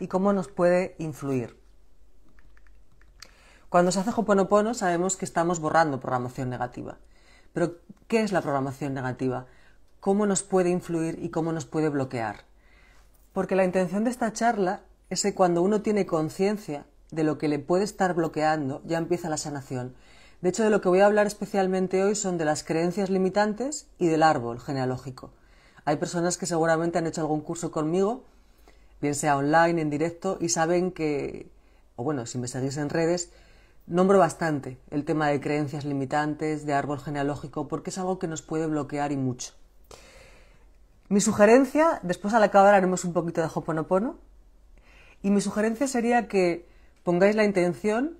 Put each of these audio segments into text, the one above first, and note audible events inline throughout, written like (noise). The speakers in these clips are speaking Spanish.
y cómo nos puede influir. Cuando se hace Hoponopono sabemos que estamos borrando programación negativa. Pero, ¿qué es la programación negativa? ¿Cómo nos puede influir y cómo nos puede bloquear? Porque la intención de esta charla es que cuando uno tiene conciencia de lo que le puede estar bloqueando, ya empieza la sanación. De hecho, de lo que voy a hablar especialmente hoy son de las creencias limitantes y del árbol genealógico. Hay personas que seguramente han hecho algún curso conmigo bien sea online, en directo, y saben que, o bueno, si me seguís en redes, nombro bastante el tema de creencias limitantes, de árbol genealógico, porque es algo que nos puede bloquear y mucho. Mi sugerencia, después al acabar haremos un poquito de Hoponopono, y mi sugerencia sería que pongáis la intención,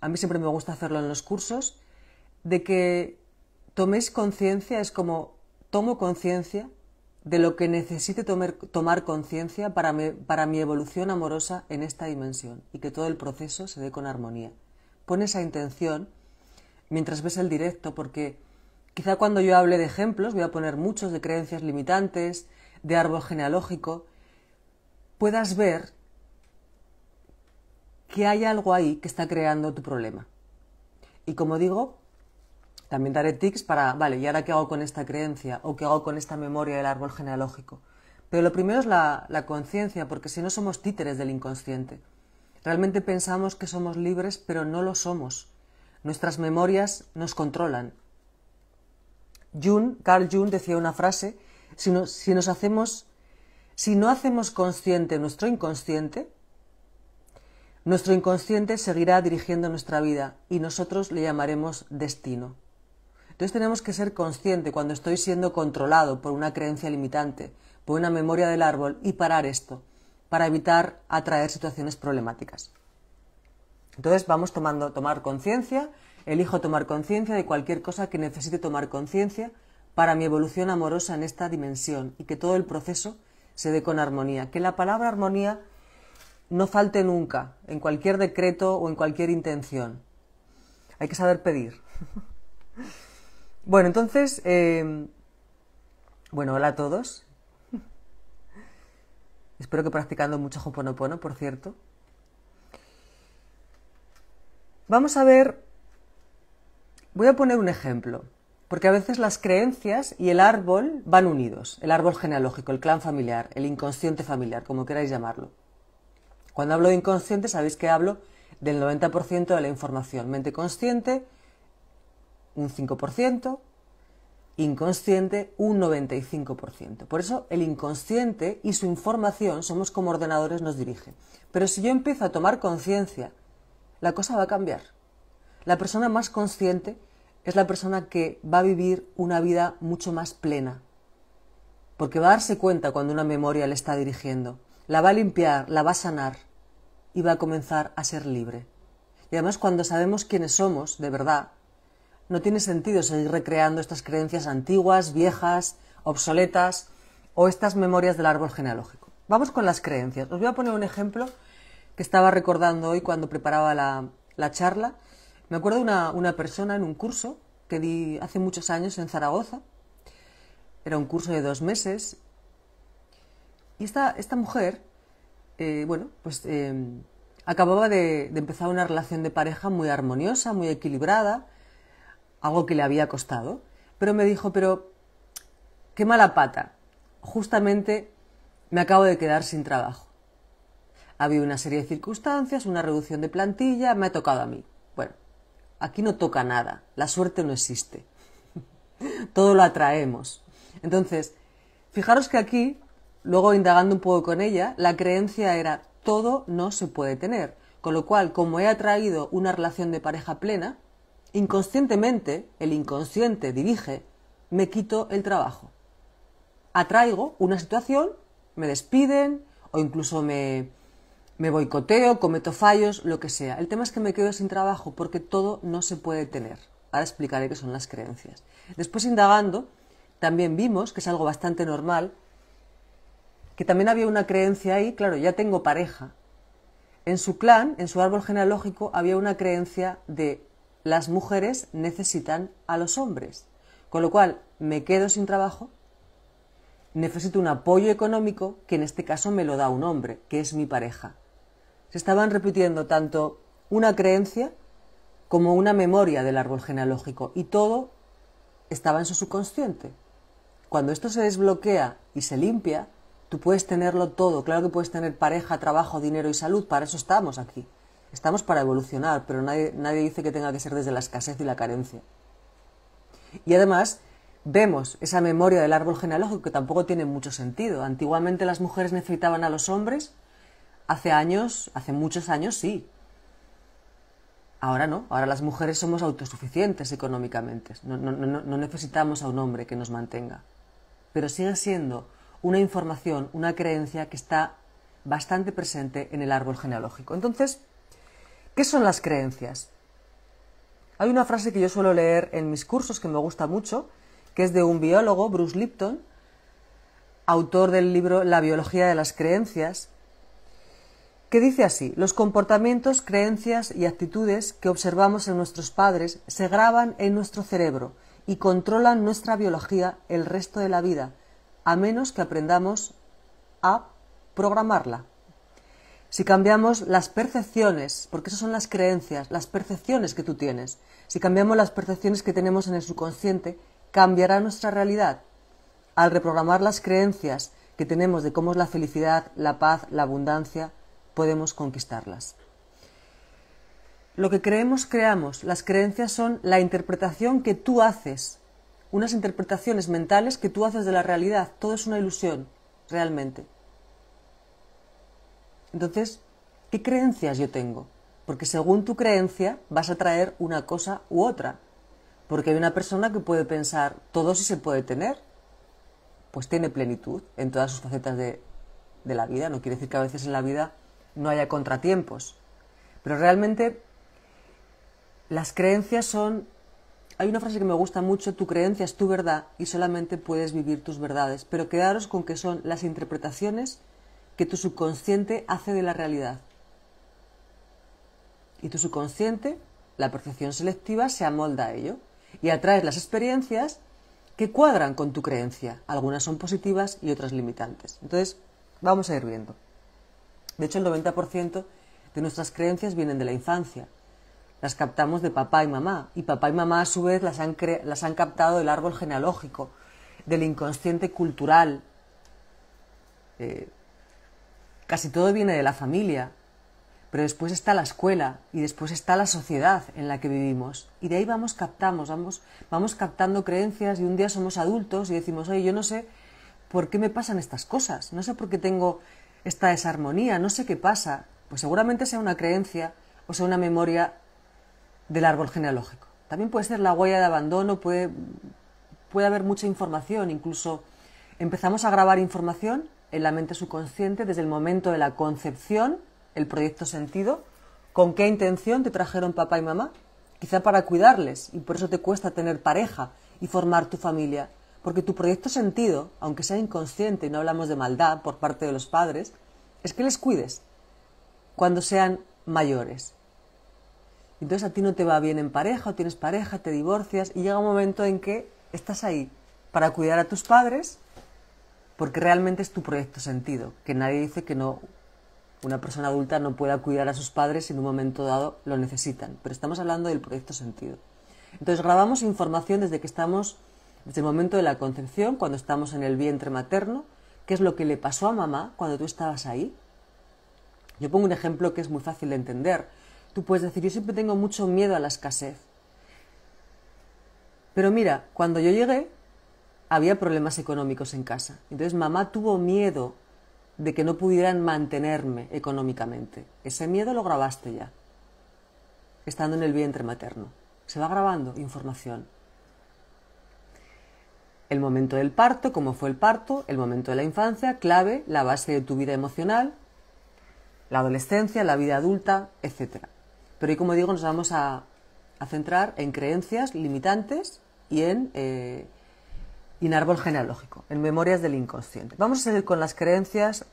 a mí siempre me gusta hacerlo en los cursos, de que toméis conciencia, es como tomo conciencia de lo que necesite tomar, conciencia para, para, mi evolución amorosa en esta dimensión y que todo el proceso se dé con armonía. Pon esa intención mientras ves el directo porque quizá cuando yo hable de ejemplos, voy a poner muchos de creencias limitantes, de árbol genealógico, puedas ver que hay algo ahí que está creando tu problema. Y como digo, también daré tics para, vale, ¿y ahora qué hago con esta creencia o qué hago con esta memoria del árbol genealógico? Pero lo primero es la, conciencia, porque si no somos títeres del inconsciente. Realmente pensamos que somos libres, pero no lo somos. Nuestras memorias nos controlan. Carl Jung decía una frase, si, no, si nos hacemos, si no hacemos consciente nuestro inconsciente, nuestro inconsciente seguirá dirigiendo nuestra vida y nosotros le llamaremos destino. Entonces tenemos que ser consciente cuando estoy siendo controlado por una creencia limitante, por una memoria del árbol y parar esto para evitar atraer situaciones problemáticas. Entonces vamos tomando tomar conciencia, elijo tomar conciencia de cualquier cosa que necesite tomar conciencia para mi evolución amorosa en esta dimensión y que todo el proceso se dé con armonía, que la palabra armonía no falte nunca en cualquier decreto o en cualquier intención. Hay que saber pedir. (laughs) Bueno, entonces, em, bueno, hola a todos. Espero que practicando mucho joponopono, por cierto. Vamos a ver, voy a poner un ejemplo, porque a veces las creencias y el árbol van unidos, el árbol genealógico, el clan familiar, el inconsciente familiar, como queráis llamarlo. Cuando hablo de inconsciente sabéis que hablo del 90% de la información, mente consciente, un 5%, inconsciente un 95%. Por eso el inconsciente y su información somos como ordenadores nos dirigen. Pero si yo empiezo a tomar conciencia, la cosa va a cambiar. La persona más consciente es la persona que va a vivir una vida mucho más plena, porque va a darse cuenta cuando una memoria le está dirigiendo, la va a limpiar, la va a sanar y va a comenzar a ser libre. Y además cuando sabemos quiénes somos, de verdad, no tiene sentido seguir recreando estas creencias antiguas, viejas, obsoletas o estas memorias del árbol genealógico. Vamos con las creencias. Os voy a poner un ejemplo que estaba recordando hoy cuando preparaba la, charla. Me acuerdo de una, persona en un curso que di hace muchos años en Zaragoza. Era un curso de dos meses. Y esta, mujer, eh, bueno, pues eh, acababa de, empezar una relación de pareja muy armoniosa, muy equilibrada, algo que le había costado, pero me dijo, pero qué mala pata, justamente me acabo de quedar sin trabajo. Ha habido una serie de circunstancias, una reducción de plantilla, me ha tocado a mí. Bueno, aquí no toca nada, la suerte no existe. (laughs) Todo lo atraemos. Entonces, fijaros que aquí, luego indagando un poco con ella, la creencia era todo no se puede tener. Con lo cual, como he atraído una relación de pareja plena, Inconscientemente, el inconsciente dirige, me quito el trabajo. Atraigo una situación, me despiden o incluso me, boicoteo, cometo fallos, lo que sea. El tema es que me quedo sin trabajo porque todo no se puede tener. Ahora explicaré qué son las creencias. Después indagando, también vimos que es algo bastante normal, que también había una creencia ahí, claro, ya tengo pareja. En su clan, en su árbol genealógico, había una creencia de las mujeres necesitan a los hombres. Con lo cual, me quedo sin trabajo, necesito un apoyo económico que en este caso me lo da un hombre, que es mi pareja. Se estaban repitiendo tanto una creencia como una memoria del árbol genealógico y todo estaba en su subconsciente. Cuando esto se desbloquea y se limpia, tú puedes tenerlo todo, claro que puedes tener pareja, trabajo, dinero y salud, para eso estamos aquí. Estamos para evolucionar, pero nadie, dice que tenga que ser desde la escasez y la carencia. Y además, vemos esa memoria del árbol genealógico que tampoco tiene mucho sentido. Antiguamente las mujeres necesitaban a los hombres, hace años, hace muchos años sí. Ahora no, ahora las mujeres somos autosuficientes económicamente, no, no necesitamos a un hombre que nos mantenga. Pero sigue siendo una información, una creencia que está bastante presente en el árbol genealógico. Entonces, ¿Qué son las creencias? Hay una frase que yo suelo leer en mis cursos que me gusta mucho, que es de un biólogo, Bruce Lipton, autor del libro La biología de las creencias, que dice así, los comportamientos, creencias y actitudes que observamos en nuestros padres se graban en nuestro cerebro y controlan nuestra biología el resto de la vida, a menos que aprendamos a programarla. Si cambiamos las percepciones, porque esas son las creencias, las percepciones que tú tienes, si cambiamos las percepciones que tenemos en el subconsciente, cambiará nuestra realidad. Al reprogramar las creencias que tenemos de cómo es la felicidad, la paz, la abundancia, podemos conquistarlas. Lo que creemos, creamos. Las creencias son la interpretación que tú haces, unas interpretaciones mentales que tú haces de la realidad. Todo es una ilusión, realmente. Entonces, ¿qué creencias yo tengo? Porque según tu creencia vas a traer una cosa u otra. Porque hay una persona que puede pensar, todo si se puede tener, pues tiene plenitud en todas sus facetas de, de la vida. No quiere decir que a veces en la vida no haya contratiempos. Pero realmente las creencias son... Hay una frase que me gusta mucho, tu creencia es tu verdad y solamente puedes vivir tus verdades, pero quedaros con que son las interpretaciones que tu subconsciente hace de la realidad. Y tu subconsciente, la percepción selectiva, se amolda a ello y atraes las experiencias que cuadran con tu creencia. Algunas son positivas y otras limitantes. Entonces, vamos a ir viendo. De hecho, el 90% de nuestras creencias vienen de la infancia. Las captamos de papá y mamá, y papá y mamá a su vez las han, captado del árbol genealógico, del inconsciente cultural. Eh, casi todo viene de la familia, pero después está la escuela y después está la sociedad en la que vivimos. Y de ahí vamos captamos, vamos, vamos captando creencias y un día somos adultos y decimos, oye, yo no sé por qué me pasan estas cosas, no sé por qué tengo esta desarmonía, no sé qué pasa. Pues seguramente sea una creencia o sea una memoria del árbol genealógico. También puede ser la huella de abandono, puede, puede haber mucha información, incluso empezamos a grabar información en la mente subconsciente desde el momento de la concepción, el proyecto sentido, con qué intención te trajeron papá y mamá, quizá para cuidarles y por eso te cuesta tener pareja y formar tu familia, porque tu proyecto sentido, aunque sea inconsciente y no hablamos de maldad por parte de los padres, es que les cuides cuando sean mayores. Entonces a ti no te va bien en pareja o tienes pareja, te divorcias y llega un momento en que estás ahí para cuidar a tus padres porque realmente es tu proyecto sentido, que nadie dice que no una persona adulta no pueda cuidar a sus padres si en un momento dado lo necesitan, pero estamos hablando del proyecto sentido. Entonces grabamos información desde que estamos desde el momento de la concepción, cuando estamos en el vientre materno, qué es lo que le pasó a mamá cuando tú estabas ahí. Yo pongo un ejemplo que es muy fácil de entender. Tú puedes decir, yo siempre tengo mucho miedo a la escasez. Pero mira, cuando yo llegué, había problemas económicos en casa. Entonces mamá tuvo miedo de que no pudieran mantenerme económicamente. Ese miedo lo grabaste ya, estando en el vientre materno. Se va grabando información. El momento del parto, cómo fue el parto, el momento de la infancia, clave, la base de tu vida emocional, la adolescencia, la vida adulta, etc. Pero hoy, como digo, nos vamos a, centrar en creencias limitantes y en eh, y en árbol genealógico, en memorias del inconsciente. Vamos a seguir con las creencias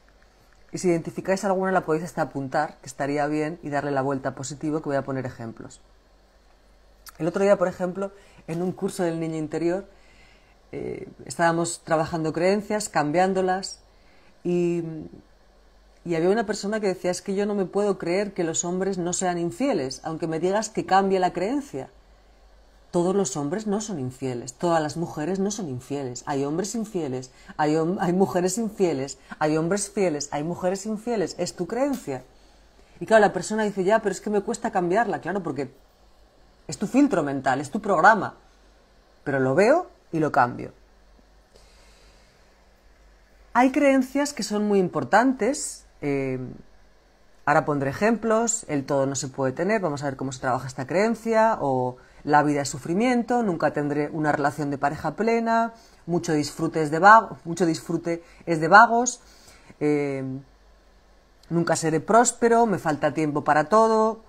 y si identificáis alguna la podéis hasta apuntar, que estaría bien, y darle la vuelta positiva, positivo, que voy a poner ejemplos. El otro día, por ejemplo, en un curso del niño interior, eh, estábamos trabajando creencias, cambiándolas, y, y había una persona que decía, es que yo no me puedo creer que los hombres no sean infieles, aunque me digas que cambie la creencia todos los hombres no son infieles, todas las mujeres no son infieles. Hay hombres infieles, hay, mujeres infieles, hay hombres fieles, hay mujeres infieles. Es tu creencia. Y claro, la persona dice, ya, pero es que me cuesta cambiarla, claro, porque es tu filtro mental, es tu programa. Pero lo veo y lo cambio. Hay creencias que son muy importantes. Eh, ahora pondré ejemplos. El todo no se puede tener. Vamos a ver cómo se trabaja esta creencia. O la vida es sufrimiento, nunca tendré una relación de pareja plena, mucho disfrute es de, vago, mucho disfrute es de vagos, eh, nunca seré próspero, me falta tiempo para todo.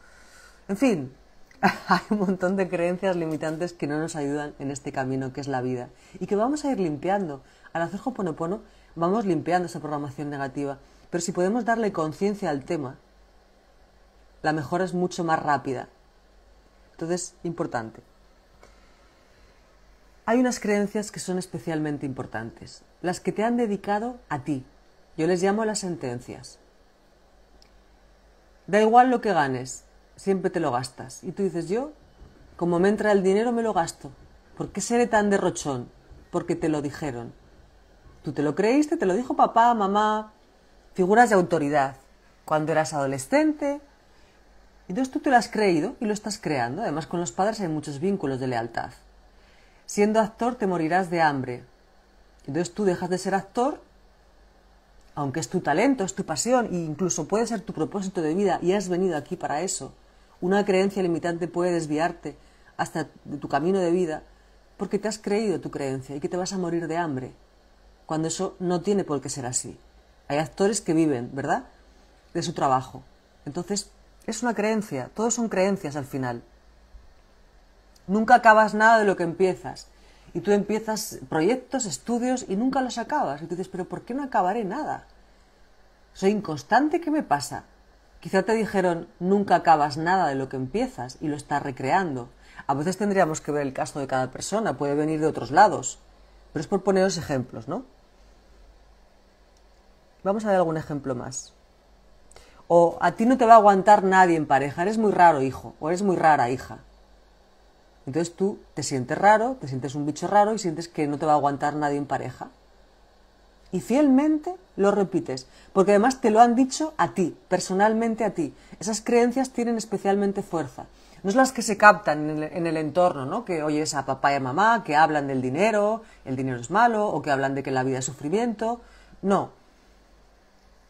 En fin, (laughs) hay un montón de creencias limitantes que no nos ayudan en este camino que es la vida y que vamos a ir limpiando. Al hacer Hoponopono vamos limpiando esa programación negativa, pero si podemos darle conciencia al tema, la mejora es mucho más rápida entonces, importante. Hay unas creencias que son especialmente importantes, las que te han dedicado a ti. Yo les llamo las sentencias. Da igual lo que ganes, siempre te lo gastas. Y tú dices, yo, como me entra el dinero, me lo gasto. ¿Por qué seré tan derrochón? Porque te lo dijeron. Tú te lo creíste, te lo dijo papá, mamá, figuras de autoridad. Cuando eras adolescente, entonces tú te lo has creído y lo estás creando. Además, con los padres hay muchos vínculos de lealtad. Siendo actor te morirás de hambre. Entonces tú dejas de ser actor, aunque es tu talento, es tu pasión e incluso puede ser tu propósito de vida y has venido aquí para eso. Una creencia limitante puede desviarte hasta tu camino de vida porque te has creído tu creencia y que te vas a morir de hambre, cuando eso no tiene por qué ser así. Hay actores que viven, ¿verdad?, de su trabajo. Entonces es una creencia, todos son creencias al final. Nunca acabas nada de lo que empiezas. Y tú empiezas proyectos, estudios y nunca los acabas. Y tú dices, pero ¿por qué no acabaré nada? Soy inconstante, ¿qué me pasa? Quizá te dijeron, nunca acabas nada de lo que empiezas y lo estás recreando. A veces tendríamos que ver el caso de cada persona, puede venir de otros lados. Pero es por poneros ejemplos, ¿no? Vamos a ver algún ejemplo más. O a ti no te va a aguantar nadie en pareja, eres muy raro hijo o eres muy rara hija. Entonces tú te sientes raro, te sientes un bicho raro y sientes que no te va a aguantar nadie en pareja. Y fielmente lo repites, porque además te lo han dicho a ti, personalmente a ti. Esas creencias tienen especialmente fuerza. No es las que se captan en el, entorno, ¿no? Que oyes a papá y a mamá que hablan del dinero, el dinero es malo, o que hablan de que la vida es sufrimiento. No.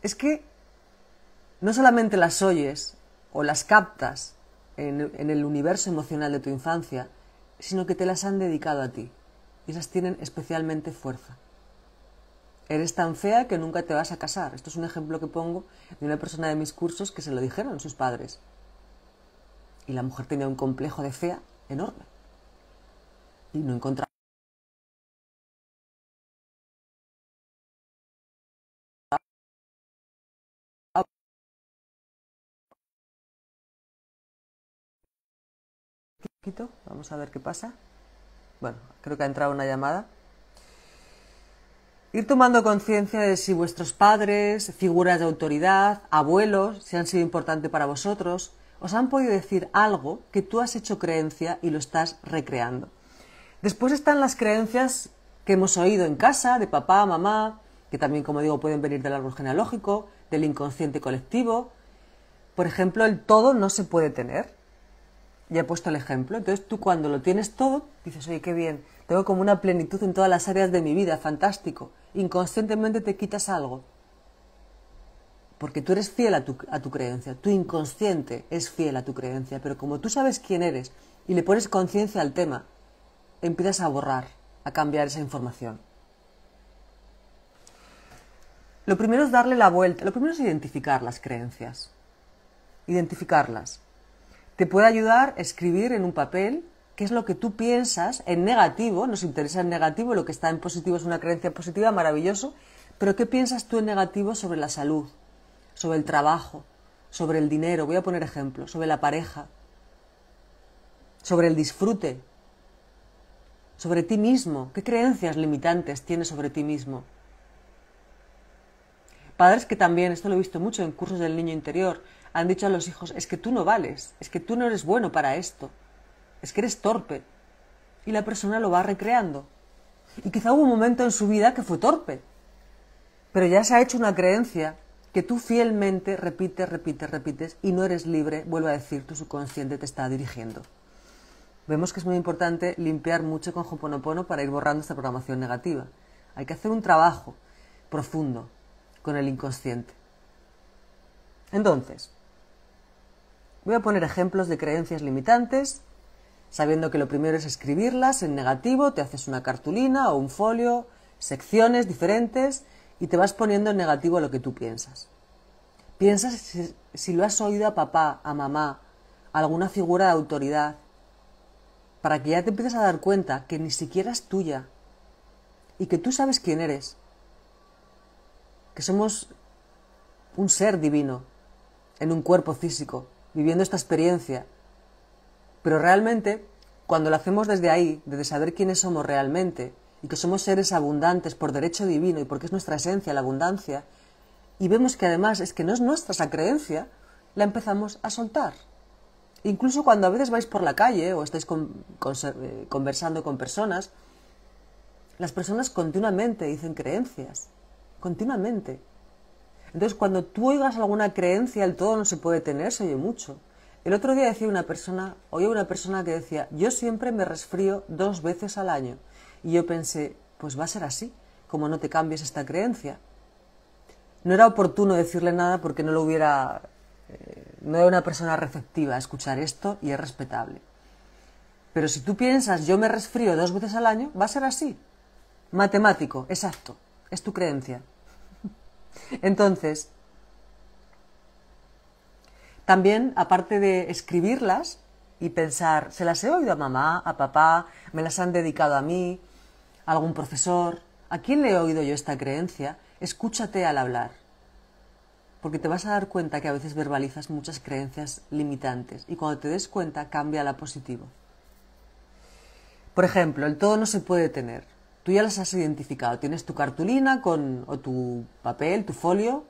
Es que no solamente las oyes o las captas en, el universo emocional de tu infancia, sino que te las han dedicado a ti. Y esas tienen especialmente fuerza. Eres tan fea que nunca te vas a casar. Esto es un ejemplo que pongo de una persona de mis cursos que se lo dijeron sus padres. Y la mujer tenía un complejo de fea enorme. Y no encontraba. vamos a ver qué pasa. Bueno, creo que ha entrado una llamada. Ir tomando conciencia de si vuestros padres, figuras de autoridad, abuelos, si han sido importantes para vosotros, os han podido decir algo que tú has hecho creencia y lo estás recreando. Después están las creencias que hemos oído en casa, de papá, mamá, que también, como digo, pueden venir del árbol genealógico, del inconsciente colectivo. Por ejemplo, el todo no se puede tener ya he puesto el ejemplo. Entonces tú cuando lo tienes todo, dices, oye, qué bien, tengo como una plenitud en todas las áreas de mi vida, fantástico. Inconscientemente te quitas algo. Porque tú eres fiel a tu, creencia, tu inconsciente es fiel a tu creencia, pero como tú sabes quién eres y le pones conciencia al tema, empiezas a borrar, a cambiar esa información. Lo primero es darle la vuelta, lo primero es identificar las creencias, identificarlas te puede ayudar a escribir en un papel qué es lo que tú piensas en negativo, nos interesa en negativo, lo que está en positivo es una creencia positiva, maravilloso, pero qué piensas tú en negativo sobre la salud, sobre el trabajo, sobre el dinero, voy a poner ejemplo, sobre la pareja, sobre el disfrute, sobre ti mismo, qué creencias limitantes tienes sobre ti mismo. Padres que también, esto lo he visto mucho en cursos del niño interior, han dicho a los hijos, es que tú no vales, es que tú no eres bueno para esto, es que eres torpe. Y la persona lo va recreando. Y quizá hubo un momento en su vida que fue torpe, pero ya se ha hecho una creencia que tú fielmente repites, repites, repites y no eres libre, vuelvo a decir, tu subconsciente te está dirigiendo. Vemos que es muy importante limpiar mucho con Hoponopono para ir borrando esta programación negativa. Hay que hacer un trabajo profundo con el inconsciente. Entonces, Voy a poner ejemplos de creencias limitantes, sabiendo que lo primero es escribirlas en negativo, te haces una cartulina o un folio, secciones diferentes y te vas poniendo en negativo lo que tú piensas. Piensas si, lo has oído a papá, a mamá, a alguna figura de autoridad, para que ya te empieces a dar cuenta que ni siquiera es tuya y que tú sabes quién eres, que somos un ser divino en un cuerpo físico viviendo esta experiencia. Pero realmente, cuando lo hacemos desde ahí, desde saber quiénes somos realmente, y que somos seres abundantes por derecho divino y porque es nuestra esencia la abundancia, y vemos que además es que no es nuestra esa creencia, la empezamos a soltar. Incluso cuando a veces vais por la calle o estáis eh, conversando con personas, las personas continuamente dicen creencias, continuamente. Entonces, cuando tú oigas alguna creencia, el todo no se puede tener, se oye mucho. El otro día decía una persona, oía una persona que decía, yo siempre me resfrío dos veces al año. Y yo pensé, pues va a ser así, como no te cambies esta creencia. No era oportuno decirle nada porque no lo hubiera, eh, no era una persona receptiva a escuchar esto y es respetable. Pero si tú piensas, yo me resfrío dos veces al año, va a ser así. Matemático, exacto, es tu creencia. Entonces, también, aparte de escribirlas y pensar, se las he oído a mamá, a papá, me las han dedicado a mí, a algún profesor, ¿a quién le he oído yo esta creencia? Escúchate al hablar, porque te vas a dar cuenta que a veces verbalizas muchas creencias limitantes y cuando te des cuenta cambia la positivo. Por ejemplo, el todo no se puede tener. Tú ya las has identificado. Tienes tu cartulina con, o tu papel, tu folio,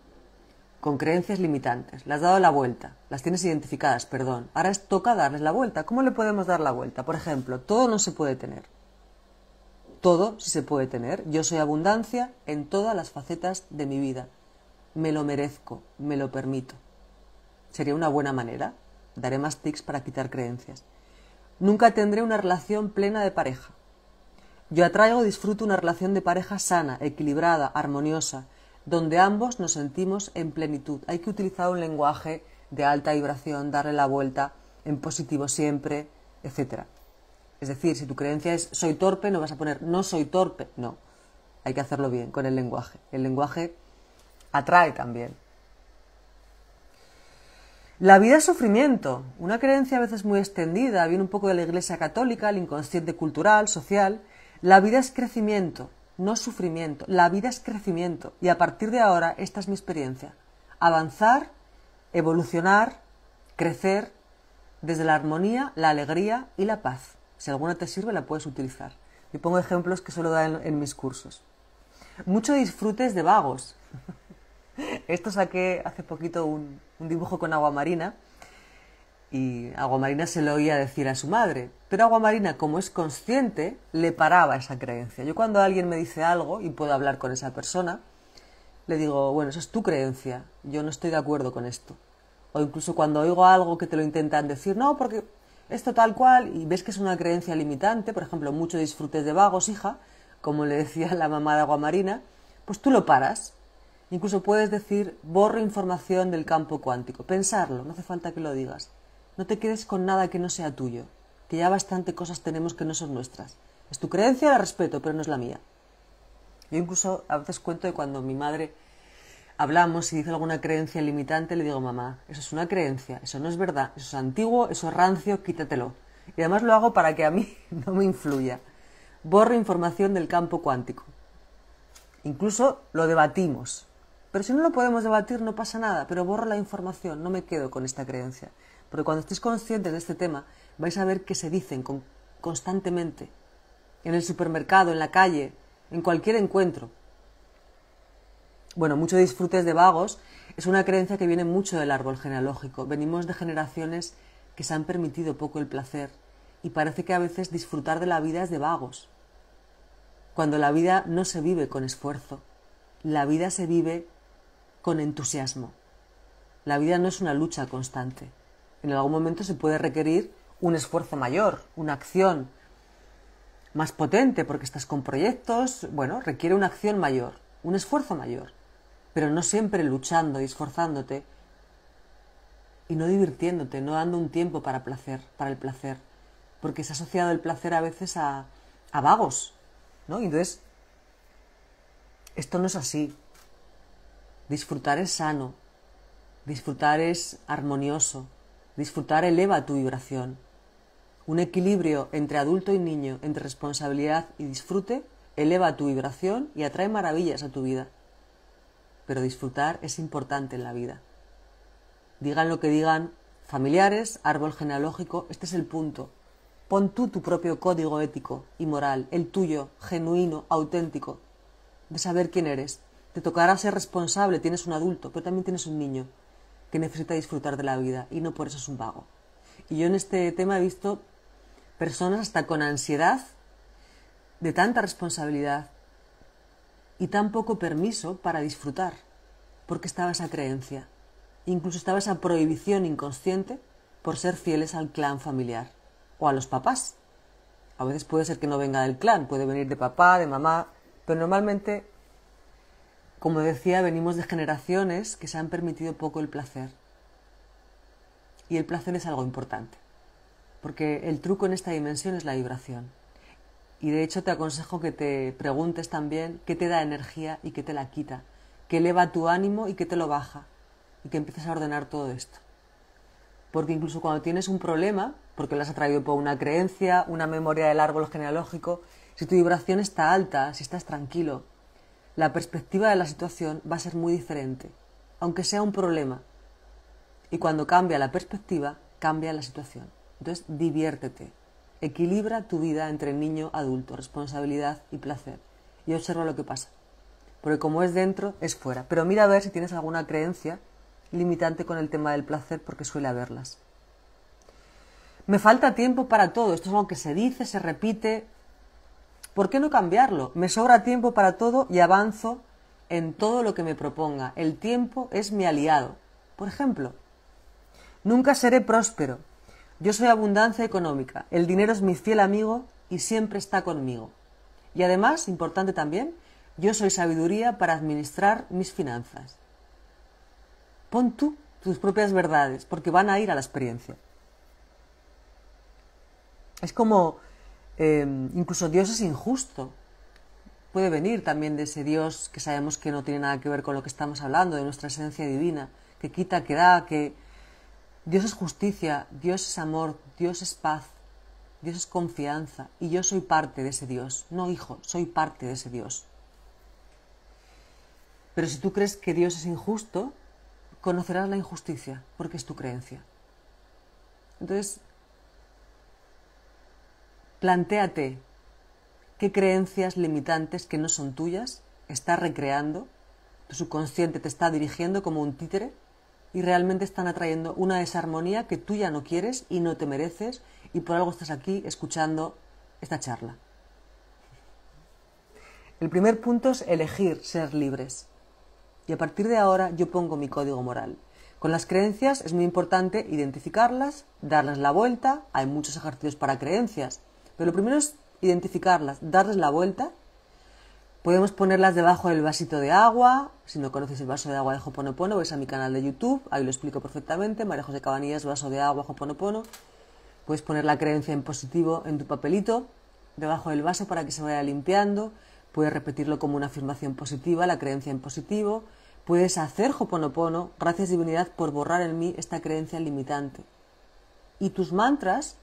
con creencias limitantes. Las has dado la vuelta. Las tienes identificadas, perdón. Ahora es toca darles la vuelta. ¿Cómo le podemos dar la vuelta? Por ejemplo, todo no se puede tener. Todo sí se puede tener. Yo soy abundancia en todas las facetas de mi vida. Me lo merezco, me lo permito. Sería una buena manera. Daré más tics para quitar creencias. Nunca tendré una relación plena de pareja. Yo atraigo y disfruto una relación de pareja sana, equilibrada, armoniosa, donde ambos nos sentimos en plenitud. Hay que utilizar un lenguaje de alta vibración, darle la vuelta, en positivo siempre, etc. Es decir, si tu creencia es soy torpe, no vas a poner no soy torpe, no. Hay que hacerlo bien con el lenguaje. El lenguaje atrae también. La vida es sufrimiento, una creencia a veces muy extendida, viene un poco de la Iglesia católica, el inconsciente cultural, social, la vida es crecimiento, no sufrimiento. La vida es crecimiento. Y a partir de ahora, esta es mi experiencia. Avanzar, evolucionar, crecer desde la armonía, la alegría y la paz. Si alguna te sirve, la puedes utilizar. Y pongo ejemplos que solo da en, mis cursos. Mucho disfrutes de vagos. (laughs) Esto saqué hace poquito un dibujo con agua marina y Aguamarina se lo oía decir a su madre. Pero Aguamarina, como es consciente, le paraba esa creencia. Yo cuando alguien me dice algo y puedo hablar con esa persona, le digo, bueno, esa es tu creencia, yo no estoy de acuerdo con esto. O incluso cuando oigo algo que te lo intentan decir, no, porque esto tal cual, y ves que es una creencia limitante, por ejemplo, mucho disfrutes de vagos, hija, como le decía la mamá de Aguamarina, pues tú lo paras. Incluso puedes decir, borro información del campo cuántico. Pensarlo, no hace falta que lo digas no te quedes con nada que no sea tuyo, que ya bastante cosas tenemos que no son nuestras. Es tu creencia, la respeto, pero no es la mía. Yo incluso a veces cuento de cuando mi madre hablamos y dice alguna creencia limitante, le digo, mamá, eso es una creencia, eso no es verdad, eso es antiguo, eso es rancio, quítatelo. Y además lo hago para que a mí (laughs) no me influya. Borro información del campo cuántico. Incluso lo debatimos. Pero si no lo podemos debatir no pasa nada, pero borro la información, no me quedo con esta creencia. Porque cuando estéis conscientes de este tema, vais a ver que se dicen constantemente. En el supermercado, en la calle, en cualquier encuentro. Bueno, mucho disfrutes de vagos es una creencia que viene mucho del árbol genealógico. Venimos de generaciones que se han permitido poco el placer y parece que a veces disfrutar de la vida es de vagos. Cuando la vida no se vive con esfuerzo, la vida se vive con entusiasmo. La vida no es una lucha constante en algún momento se puede requerir un esfuerzo mayor, una acción más potente, porque estás con proyectos, bueno, requiere una acción mayor, un esfuerzo mayor, pero no siempre luchando y esforzándote y no divirtiéndote, no dando un tiempo para placer, para el placer, porque se ha asociado el placer a veces a, a vagos, ¿no? Y entonces, esto no es así. Disfrutar es sano, disfrutar es armonioso, Disfrutar eleva tu vibración. Un equilibrio entre adulto y niño, entre responsabilidad y disfrute, eleva tu vibración y atrae maravillas a tu vida. Pero disfrutar es importante en la vida. Digan lo que digan, familiares, árbol genealógico, este es el punto. Pon tú tu propio código ético y moral, el tuyo, genuino, auténtico, de saber quién eres. Te tocará ser responsable, tienes un adulto, pero también tienes un niño que necesita disfrutar de la vida y no por eso es un vago. Y yo en este tema he visto personas hasta con ansiedad de tanta responsabilidad y tan poco permiso para disfrutar, porque estaba esa creencia, incluso estaba esa prohibición inconsciente por ser fieles al clan familiar o a los papás. A veces puede ser que no venga del clan, puede venir de papá, de mamá, pero normalmente como decía, venimos de generaciones que se han permitido poco el placer. Y el placer es algo importante, porque el truco en esta dimensión es la vibración. Y de hecho te aconsejo que te preguntes también qué te da energía y qué te la quita, qué eleva tu ánimo y qué te lo baja, y que empieces a ordenar todo esto. Porque incluso cuando tienes un problema, porque lo has atraído por una creencia, una memoria del árbol genealógico, si tu vibración está alta, si estás tranquilo, la perspectiva de la situación va a ser muy diferente, aunque sea un problema. Y cuando cambia la perspectiva, cambia la situación. Entonces, diviértete. Equilibra tu vida entre niño, adulto, responsabilidad y placer. Y observa lo que pasa. Porque como es dentro, es fuera. Pero mira a ver si tienes alguna creencia limitante con el tema del placer, porque suele haberlas. Me falta tiempo para todo. Esto es algo que se dice, se repite, ¿Por qué no cambiarlo? Me sobra tiempo para todo y avanzo en todo lo que me proponga. El tiempo es mi aliado. Por ejemplo, nunca seré próspero. Yo soy abundancia económica. El dinero es mi fiel amigo y siempre está conmigo. Y además, importante también, yo soy sabiduría para administrar mis finanzas. Pon tú tus propias verdades, porque van a ir a la experiencia. Es como Em, incluso Dios es injusto. Puede venir también de ese Dios que sabemos que no tiene nada que ver con lo que estamos hablando, de nuestra esencia divina, que quita, que da, que... Dios es justicia, Dios es amor, Dios es paz, Dios es confianza, y yo soy parte de ese Dios, no hijo, soy parte de ese Dios. Pero si tú crees que Dios es injusto, conocerás la injusticia, porque es tu creencia. Entonces, Plantéate qué creencias limitantes que no son tuyas estás recreando, tu subconsciente te está dirigiendo como un títere y realmente están atrayendo una desarmonía que tú ya no quieres y no te mereces y por algo estás aquí escuchando esta charla. El primer punto es elegir ser libres. Y a partir de ahora yo pongo mi código moral. Con las creencias es muy importante identificarlas, darles la vuelta, hay muchos ejercicios para creencias, pero lo primero es identificarlas, darles la vuelta. Podemos ponerlas debajo del vasito de agua. Si no conoces el vaso de agua de Hoponopono, ves a mi canal de YouTube, ahí lo explico perfectamente. Marejos de Cabanillas, vaso de agua, Hoponopono. Puedes poner la creencia en positivo en tu papelito, debajo del vaso para que se vaya limpiando. Puedes repetirlo como una afirmación positiva, la creencia en positivo. Puedes hacer Hoponopono, gracias divinidad por borrar en mí esta creencia limitante. Y tus mantras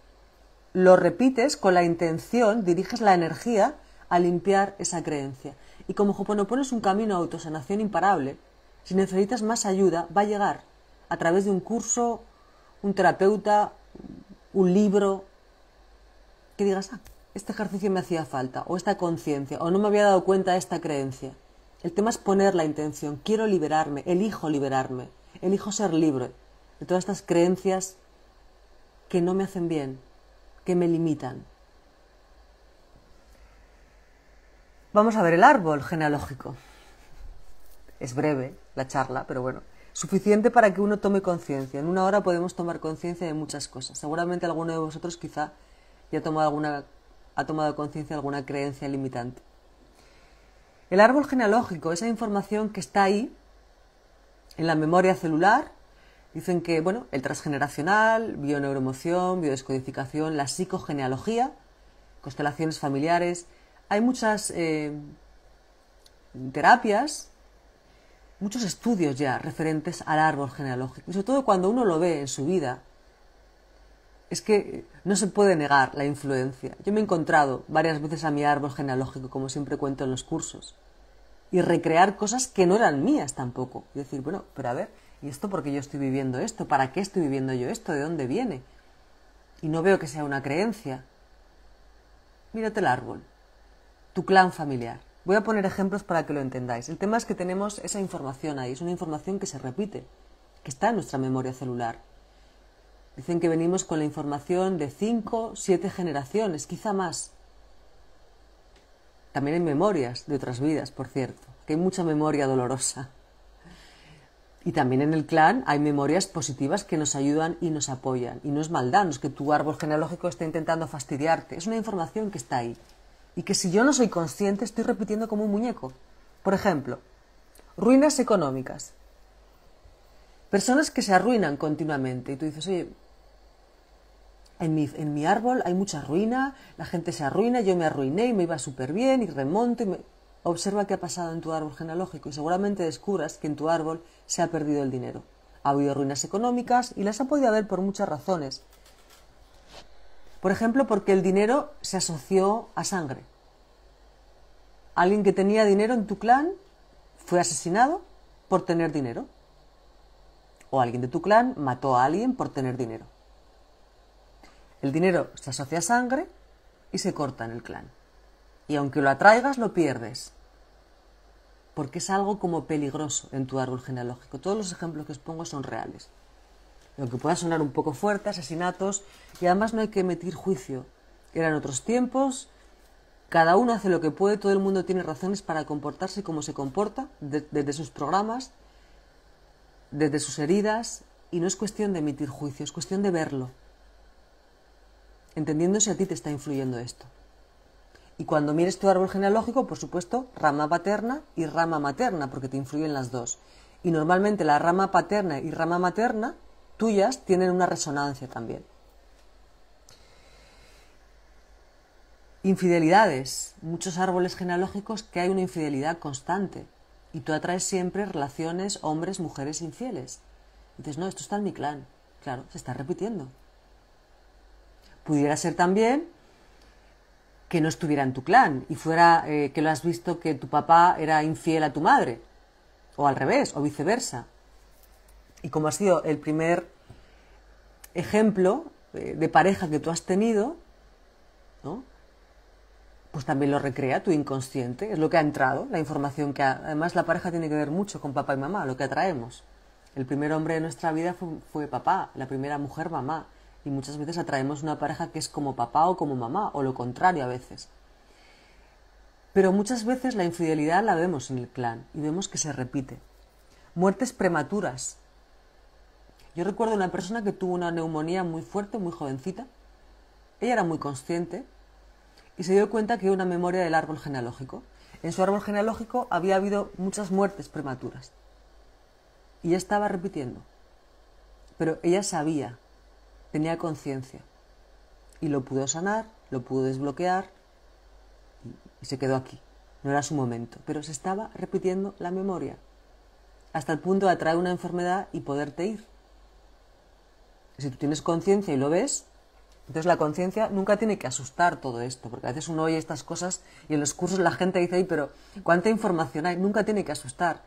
lo repites con la intención, diriges la energía a limpiar esa creencia. Y como Joponopones es un camino a autosanación imparable, si necesitas más ayuda, va a llegar a través de un curso, un terapeuta, un libro, que digas, ah, este ejercicio me hacía falta, o esta conciencia, o no me había dado cuenta de esta creencia. El tema es poner la intención, quiero liberarme, elijo liberarme, elijo ser libre de todas estas creencias que no me hacen bien, que me limitan. Vamos a ver el árbol genealógico. Es breve la charla, pero bueno, suficiente para que uno tome conciencia. En una hora podemos tomar conciencia de muchas cosas. Seguramente alguno de vosotros quizá ya ha tomado, tomado conciencia de alguna creencia limitante. El árbol genealógico, esa información que está ahí, en la memoria celular, Dicen que, bueno, el transgeneracional, bioneuromoción, biodescodificación, la psicogenealogía, constelaciones familiares. Hay muchas eh, terapias, muchos estudios ya referentes al árbol genealógico. Y sobre todo cuando uno lo ve en su vida, es que no se puede negar la influencia. Yo me he encontrado varias veces a mi árbol genealógico, como siempre cuento en los cursos, y recrear cosas que no eran mías tampoco. Y decir, bueno, pero a ver, ¿Y esto por qué yo estoy viviendo esto? ¿Para qué estoy viviendo yo esto? ¿De dónde viene? Y no veo que sea una creencia. Mírate el árbol, tu clan familiar. Voy a poner ejemplos para que lo entendáis. El tema es que tenemos esa información ahí, es una información que se repite, que está en nuestra memoria celular. Dicen que venimos con la información de cinco, siete generaciones, quizá más. También hay memorias de otras vidas, por cierto, que hay mucha memoria dolorosa. Y también en el clan hay memorias positivas que nos ayudan y nos apoyan. Y no es maldad, no es que tu árbol genealógico esté intentando fastidiarte. Es una información que está ahí. Y que si yo no soy consciente, estoy repitiendo como un muñeco. Por ejemplo, ruinas económicas. Personas que se arruinan continuamente. Y tú dices, oye, en mi, en mi árbol hay mucha ruina, la gente se arruina, yo me arruiné y me iba súper bien y remonto. Y me... Observa qué ha pasado en tu árbol genealógico y seguramente descubras que en tu árbol se ha perdido el dinero. Ha habido ruinas económicas y las ha podido haber por muchas razones. Por ejemplo, porque el dinero se asoció a sangre. Alguien que tenía dinero en tu clan fue asesinado por tener dinero. O alguien de tu clan mató a alguien por tener dinero. El dinero se asocia a sangre y se corta en el clan y aunque lo atraigas lo pierdes. Porque es algo como peligroso en tu árbol genealógico. Todos los ejemplos que os pongo son reales. aunque pueda sonar un poco fuerte, asesinatos, y además no hay que emitir juicio. Eran otros tiempos, cada uno hace lo que puede, todo el mundo tiene razones para comportarse como se comporta, desde sus programas, desde sus heridas, y no es cuestión de emitir juicio, es cuestión de verlo, entendiendo si a ti te está influyendo esto. Y cuando mires tu árbol genealógico, por supuesto, rama paterna y rama materna, porque te influyen las dos. Y normalmente la rama paterna y rama materna tuyas tienen una resonancia también. Infidelidades. Muchos árboles genealógicos que hay una infidelidad constante. Y tú atraes siempre relaciones hombres, mujeres infieles. dices, no, esto está en mi clan. Claro, se está repitiendo. Pudiera ser también que no estuviera en tu clan y fuera eh, que lo has visto que tu papá era infiel a tu madre, o al revés, o viceversa. Y como ha sido el primer ejemplo eh, de pareja que tú has tenido, pues también lo recrea tu inconsciente, es lo que ha entrado, la información que ha... además la pareja tiene que ver mucho con papá y mamá, lo que atraemos. El primer hombre de nuestra vida fue papá, la primera mujer mamá, y muchas veces atraemos una pareja que es como papá o como mamá, o lo contrario a veces. Pero muchas veces la infidelidad la vemos en el clan y vemos que se repite. Muertes prematuras. Yo recuerdo una persona que tuvo una neumonía muy fuerte, muy jovencita. Ella era muy consciente y se dio cuenta que una memoria del árbol genealógico. En su árbol genealógico había habido muchas muertes prematuras. Y estaba repitiendo. Pero ella sabía tenía conciencia y lo pudo sanar, lo pudo desbloquear y se quedó aquí. No era su momento, pero se estaba repitiendo la memoria hasta el punto de atraer una enfermedad y poderte ir. Si tú tienes conciencia y lo ves, entonces la conciencia nunca tiene que asustar todo esto, porque a veces uno oye estas cosas y en los cursos la gente dice, Ay, pero ¿cuánta información hay? Nunca tiene que asustar.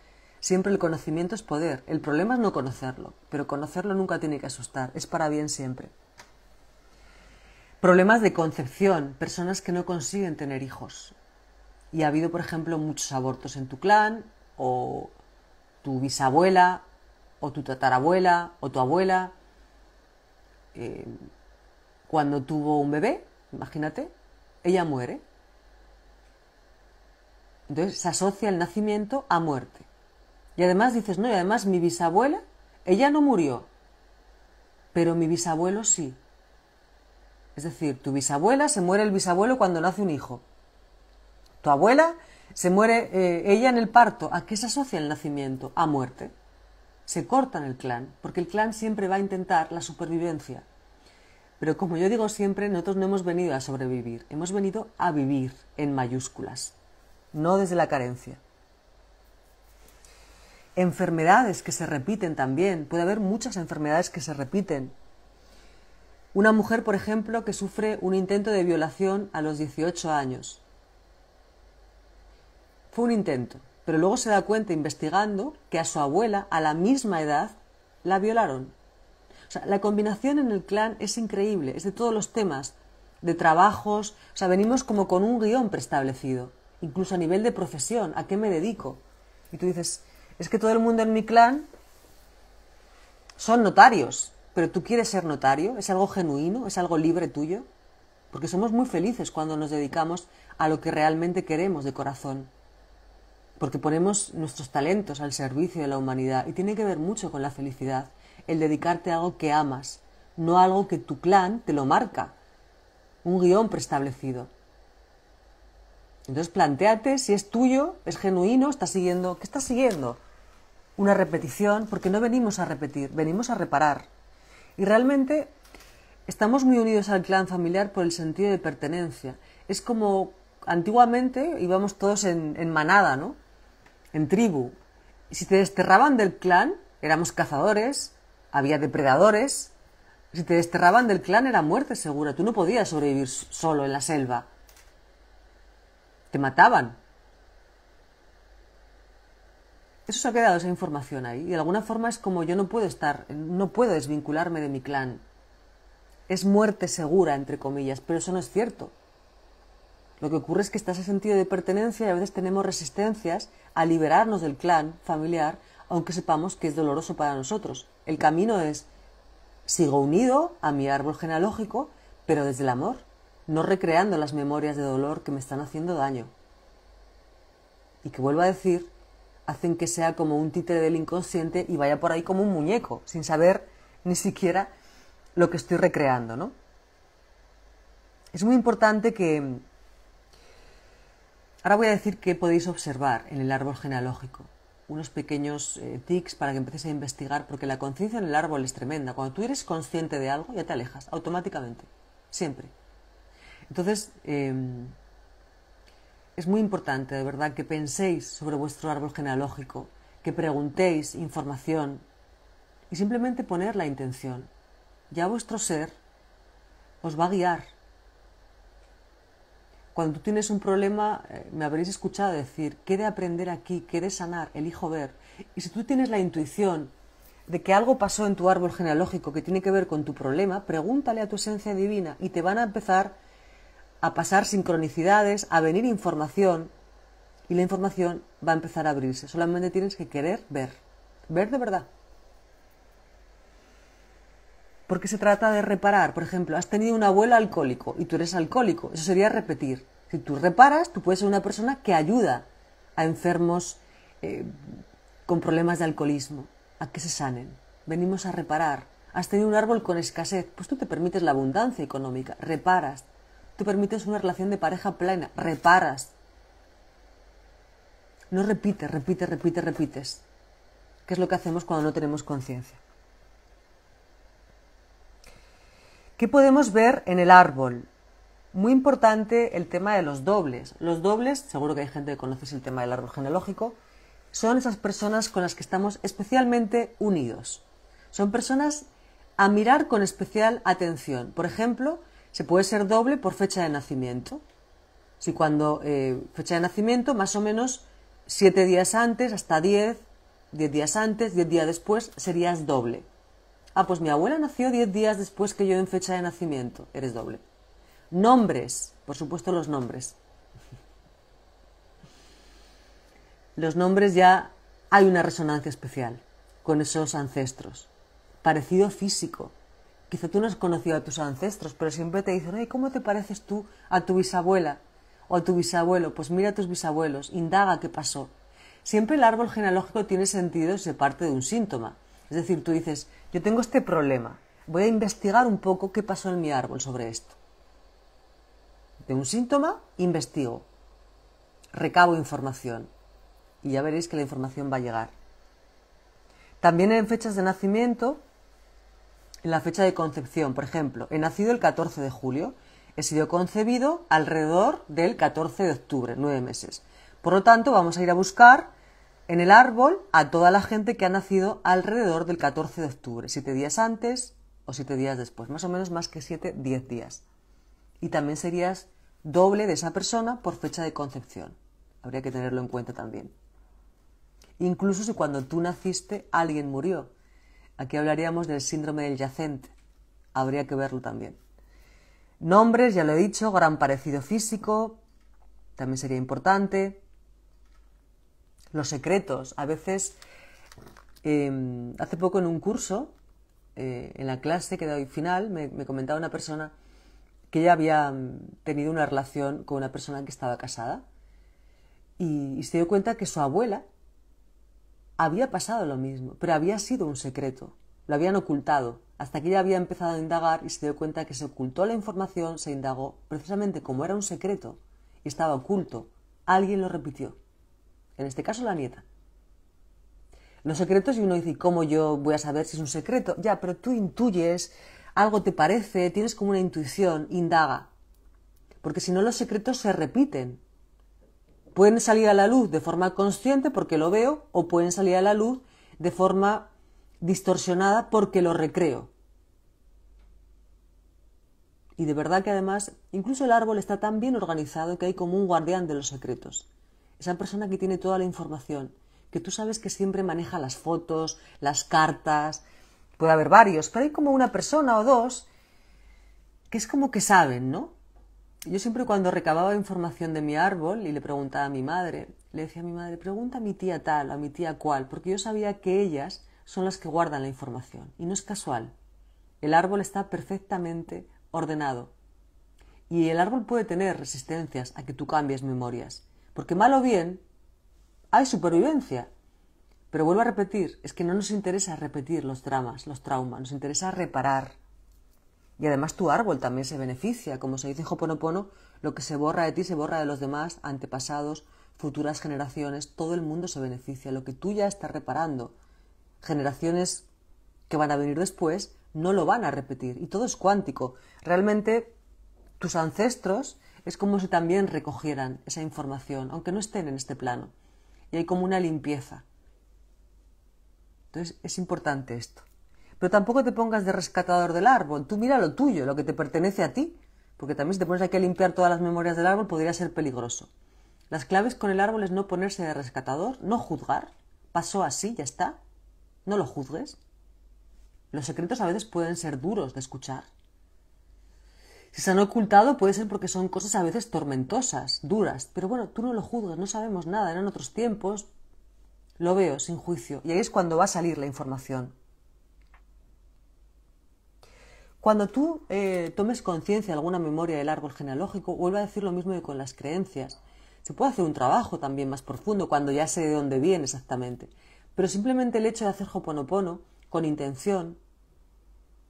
Siempre el conocimiento es poder. El problema es no conocerlo, pero conocerlo nunca tiene que asustar. Es para bien siempre. Problemas de concepción, personas que no consiguen tener hijos. Y ha habido, por ejemplo, muchos abortos en tu clan, o tu bisabuela, o tu tatarabuela, o tu abuela. Eh, cuando tuvo un bebé, imagínate, ella muere. Entonces se asocia el nacimiento a muerte. Y además dices, no, y además mi bisabuela, ella no murió, pero mi bisabuelo sí. Es decir, tu bisabuela se muere el bisabuelo cuando nace un hijo. Tu abuela se muere eh, ella en el parto. ¿A qué se asocia el nacimiento? A muerte. Se corta en el clan, porque el clan siempre va a intentar la supervivencia. Pero como yo digo siempre, nosotros no hemos venido a sobrevivir, hemos venido a vivir en mayúsculas, no desde la carencia enfermedades que se repiten también, puede haber muchas enfermedades que se repiten. Una mujer, por ejemplo, que sufre un intento de violación a los 18 años. Fue un intento, pero luego se da cuenta investigando que a su abuela, a la misma edad, la violaron. O sea, la combinación en el clan es increíble, es de todos los temas, de trabajos, o sea, venimos como con un guión preestablecido, incluso a nivel de profesión, a qué me dedico. Y tú dices, es que todo el mundo en mi clan son notarios, pero tú quieres ser notario, es algo genuino, es algo libre tuyo, porque somos muy felices cuando nos dedicamos a lo que realmente queremos de corazón, porque ponemos nuestros talentos al servicio de la humanidad y tiene que ver mucho con la felicidad, el dedicarte a algo que amas, no a algo que tu clan te lo marca, un guión preestablecido. Entonces planteate si es tuyo, es genuino, estás siguiendo, ¿qué estás siguiendo? una repetición, porque no venimos a repetir, venimos a reparar. Y realmente estamos muy unidos al clan familiar por el sentido de pertenencia. Es como antiguamente íbamos todos en, manada, ¿no? En tribu. si te desterraban del clan, éramos cazadores, había depredadores. Si te desterraban del clan era muerte segura. Tú no podías sobrevivir solo en la selva. Te mataban. Eso se ha quedado, esa información ahí. Y de alguna forma es como yo no puedo estar, no puedo desvincularme de mi clan. Es muerte segura, entre comillas, pero eso no es cierto. Lo que ocurre es que está ese sentido de pertenencia y a veces tenemos resistencias a liberarnos del clan familiar, aunque sepamos que es doloroso para nosotros. El camino es, sigo unido a mi árbol genealógico, pero desde el amor, no recreando las memorias de dolor que me están haciendo daño. Y que vuelvo a decir, hacen que sea como un títere del inconsciente y vaya por ahí como un muñeco, sin saber ni siquiera lo que estoy recreando, ¿no? Es muy importante que... Ahora voy a decir que podéis observar en el árbol genealógico unos pequeños ticks eh, tics para que empecéis a investigar, porque la conciencia en el árbol es tremenda. Cuando tú eres consciente de algo, ya te alejas, automáticamente, siempre. Entonces, em, es muy importante, de verdad, que penséis sobre vuestro árbol genealógico, que preguntéis información y simplemente poner la intención. Ya vuestro ser os va a guiar. Cuando tú tienes un problema, eh, me habréis escuchado decir, ¿qué de aprender aquí? ¿Qué de sanar? Elijo ver. Y si tú tienes la intuición de que algo pasó en tu árbol genealógico que tiene que ver con tu problema, pregúntale a tu esencia divina y te van a empezar a pasar sincronicidades, a venir información y la información va a empezar a abrirse. Solamente tienes que querer ver, ver de verdad. Porque se trata de reparar. Por ejemplo, has tenido un abuelo alcohólico y tú eres alcohólico. Eso sería repetir. Si tú reparas, tú puedes ser una persona que ayuda a enfermos eh, con problemas de alcoholismo, a que se sanen. Venimos a reparar. Has tenido un árbol con escasez, pues tú te permites la abundancia económica, reparas, Tú permites una relación de pareja plena, reparas. No repites, repites, repites, repites. ¿Qué es lo que hacemos cuando no tenemos conciencia? ¿Qué podemos ver en el árbol? Muy importante el tema de los dobles. Los dobles, seguro que hay gente que conoce el tema del árbol genealógico, son esas personas con las que estamos especialmente unidos. Son personas a mirar con especial atención. Por ejemplo, se puede ser doble por fecha de nacimiento. Si cuando eh, fecha de nacimiento, más o menos siete días antes, hasta diez, diez días antes, diez días después, serías doble. Ah, pues mi abuela nació diez días después que yo en fecha de nacimiento. Eres doble. Nombres, por supuesto los nombres. Los nombres ya hay una resonancia especial con esos ancestros. Parecido físico, Quizá tú no has conocido a tus ancestros, pero siempre te dicen, ay, ¿cómo te pareces tú a tu bisabuela o a tu bisabuelo? Pues mira a tus bisabuelos, indaga qué pasó. Siempre el árbol genealógico tiene sentido si se parte de un síntoma. Es decir, tú dices, yo tengo este problema, voy a investigar un poco qué pasó en mi árbol sobre esto. De un síntoma, investigo, recabo información y ya veréis que la información va a llegar. También en fechas de nacimiento en la fecha de concepción. Por ejemplo, he nacido el 14 de julio, he sido concebido alrededor del 14 de octubre, nueve meses. Por lo tanto, vamos a ir a buscar en el árbol a toda la gente que ha nacido alrededor del 14 de octubre, siete días antes o siete días después, más o menos más que siete, diez días. Y también serías doble de esa persona por fecha de concepción. Habría que tenerlo en cuenta también. Incluso si cuando tú naciste alguien murió, Aquí hablaríamos del síndrome del yacente. Habría que verlo también. Nombres, ya lo he dicho, gran parecido físico, también sería importante. Los secretos. A veces, em, hace poco en un curso, eh, en la clase que hoy final, me, comentaba una persona que ya había mm, tenido una relación con una persona que estaba casada y se dio cuenta que su abuela había pasado lo mismo, pero había sido un secreto. Lo habían ocultado, hasta que ella había empezado a indagar y se dio cuenta que se ocultó la información, se indagó, precisamente como era un secreto y estaba oculto, alguien lo repitió. En este caso la nieta. Los secretos y uno dice, ¿cómo yo voy a saber si es un secreto? Ya, pero tú intuyes, algo te parece, tienes como una intuición, indaga. Porque si no los secretos se repiten pueden salir a la luz de forma consciente porque lo veo o pueden salir a la luz de forma distorsionada porque lo recreo. Y de verdad que además, incluso el árbol está tan bien organizado que hay como un guardián de los secretos. Esa persona que tiene toda la información, que tú sabes que siempre maneja las fotos, las cartas, puede haber varios, pero hay como una persona o dos que es como que saben, ¿no? yo siempre cuando recababa información de mi árbol y le preguntaba a mi madre, le decía a mi madre, pregunta a mi tía tal, a mi tía cual, porque yo sabía que ellas son las que guardan la información. Y no es casual. El árbol está perfectamente ordenado. Y el árbol puede tener resistencias a que tú cambies memorias. Porque mal o bien, hay supervivencia. Pero vuelvo a repetir, es que no nos interesa repetir los dramas, los traumas, nos interesa reparar y además tu árbol también se beneficia. Como se dice en lo que se borra de ti se borra de los demás, antepasados, futuras generaciones. Todo el mundo se beneficia. Lo que tú ya estás reparando, generaciones que van a venir después, no lo van a repetir. Y todo es cuántico. Realmente tus ancestros es como si también recogieran esa información, aunque no estén en este plano. Y hay como una limpieza. Entonces es importante esto. Pero tampoco te pongas de rescatador del árbol. Tú mira lo tuyo, lo que te pertenece a ti. Porque también si te pones aquí a limpiar todas las memorias del árbol podría ser peligroso. Las claves con el árbol es no ponerse de rescatador, no juzgar. Pasó así, ya está. No lo juzgues. Los secretos a veces pueden ser duros de escuchar. Si se han ocultado puede ser porque son cosas a veces tormentosas, duras. Pero bueno, tú no lo juzgas, no sabemos nada. Eran otros tiempos. Lo veo sin juicio. Y ahí es cuando va a salir la información. Cuando tú eh, tomes conciencia de alguna memoria del árbol genealógico, vuelvo a decir lo mismo que con las creencias. Se puede hacer un trabajo también más profundo cuando ya sé de dónde viene exactamente. Pero simplemente el hecho de hacer hoponopono con intención,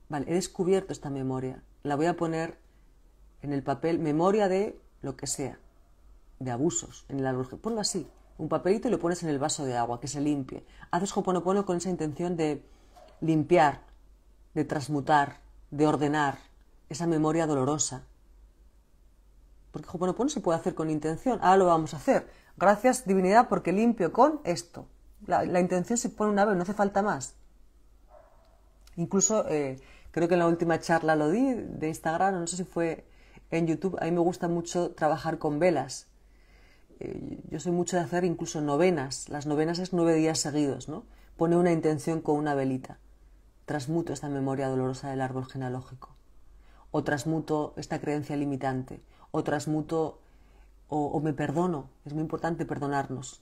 vale, he descubierto esta memoria. La voy a poner en el papel, memoria de lo que sea, de abusos, en el árbol. Ponlo así, un papelito y lo pones en el vaso de agua, que se limpie. Haces hoponopono con esa intención de limpiar, de transmutar, de ordenar esa memoria dolorosa. Porque pues no se puede hacer con intención. Ahora lo vamos a hacer. Gracias, divinidad, porque limpio con esto. La, intención se pone una vez, no hace falta más. Incluso, eh, creo que en la última charla lo di de Instagram, no sé si fue en YouTube, a mí me gusta mucho trabajar con velas. Eh, yo soy mucho de hacer incluso novenas. Las novenas es nueve días seguidos, ¿no? Pone una intención con una velita transmuto esta memoria dolorosa del árbol genealógico, o transmuto esta creencia limitante, o transmuto o, me perdono. Es muy importante perdonarnos.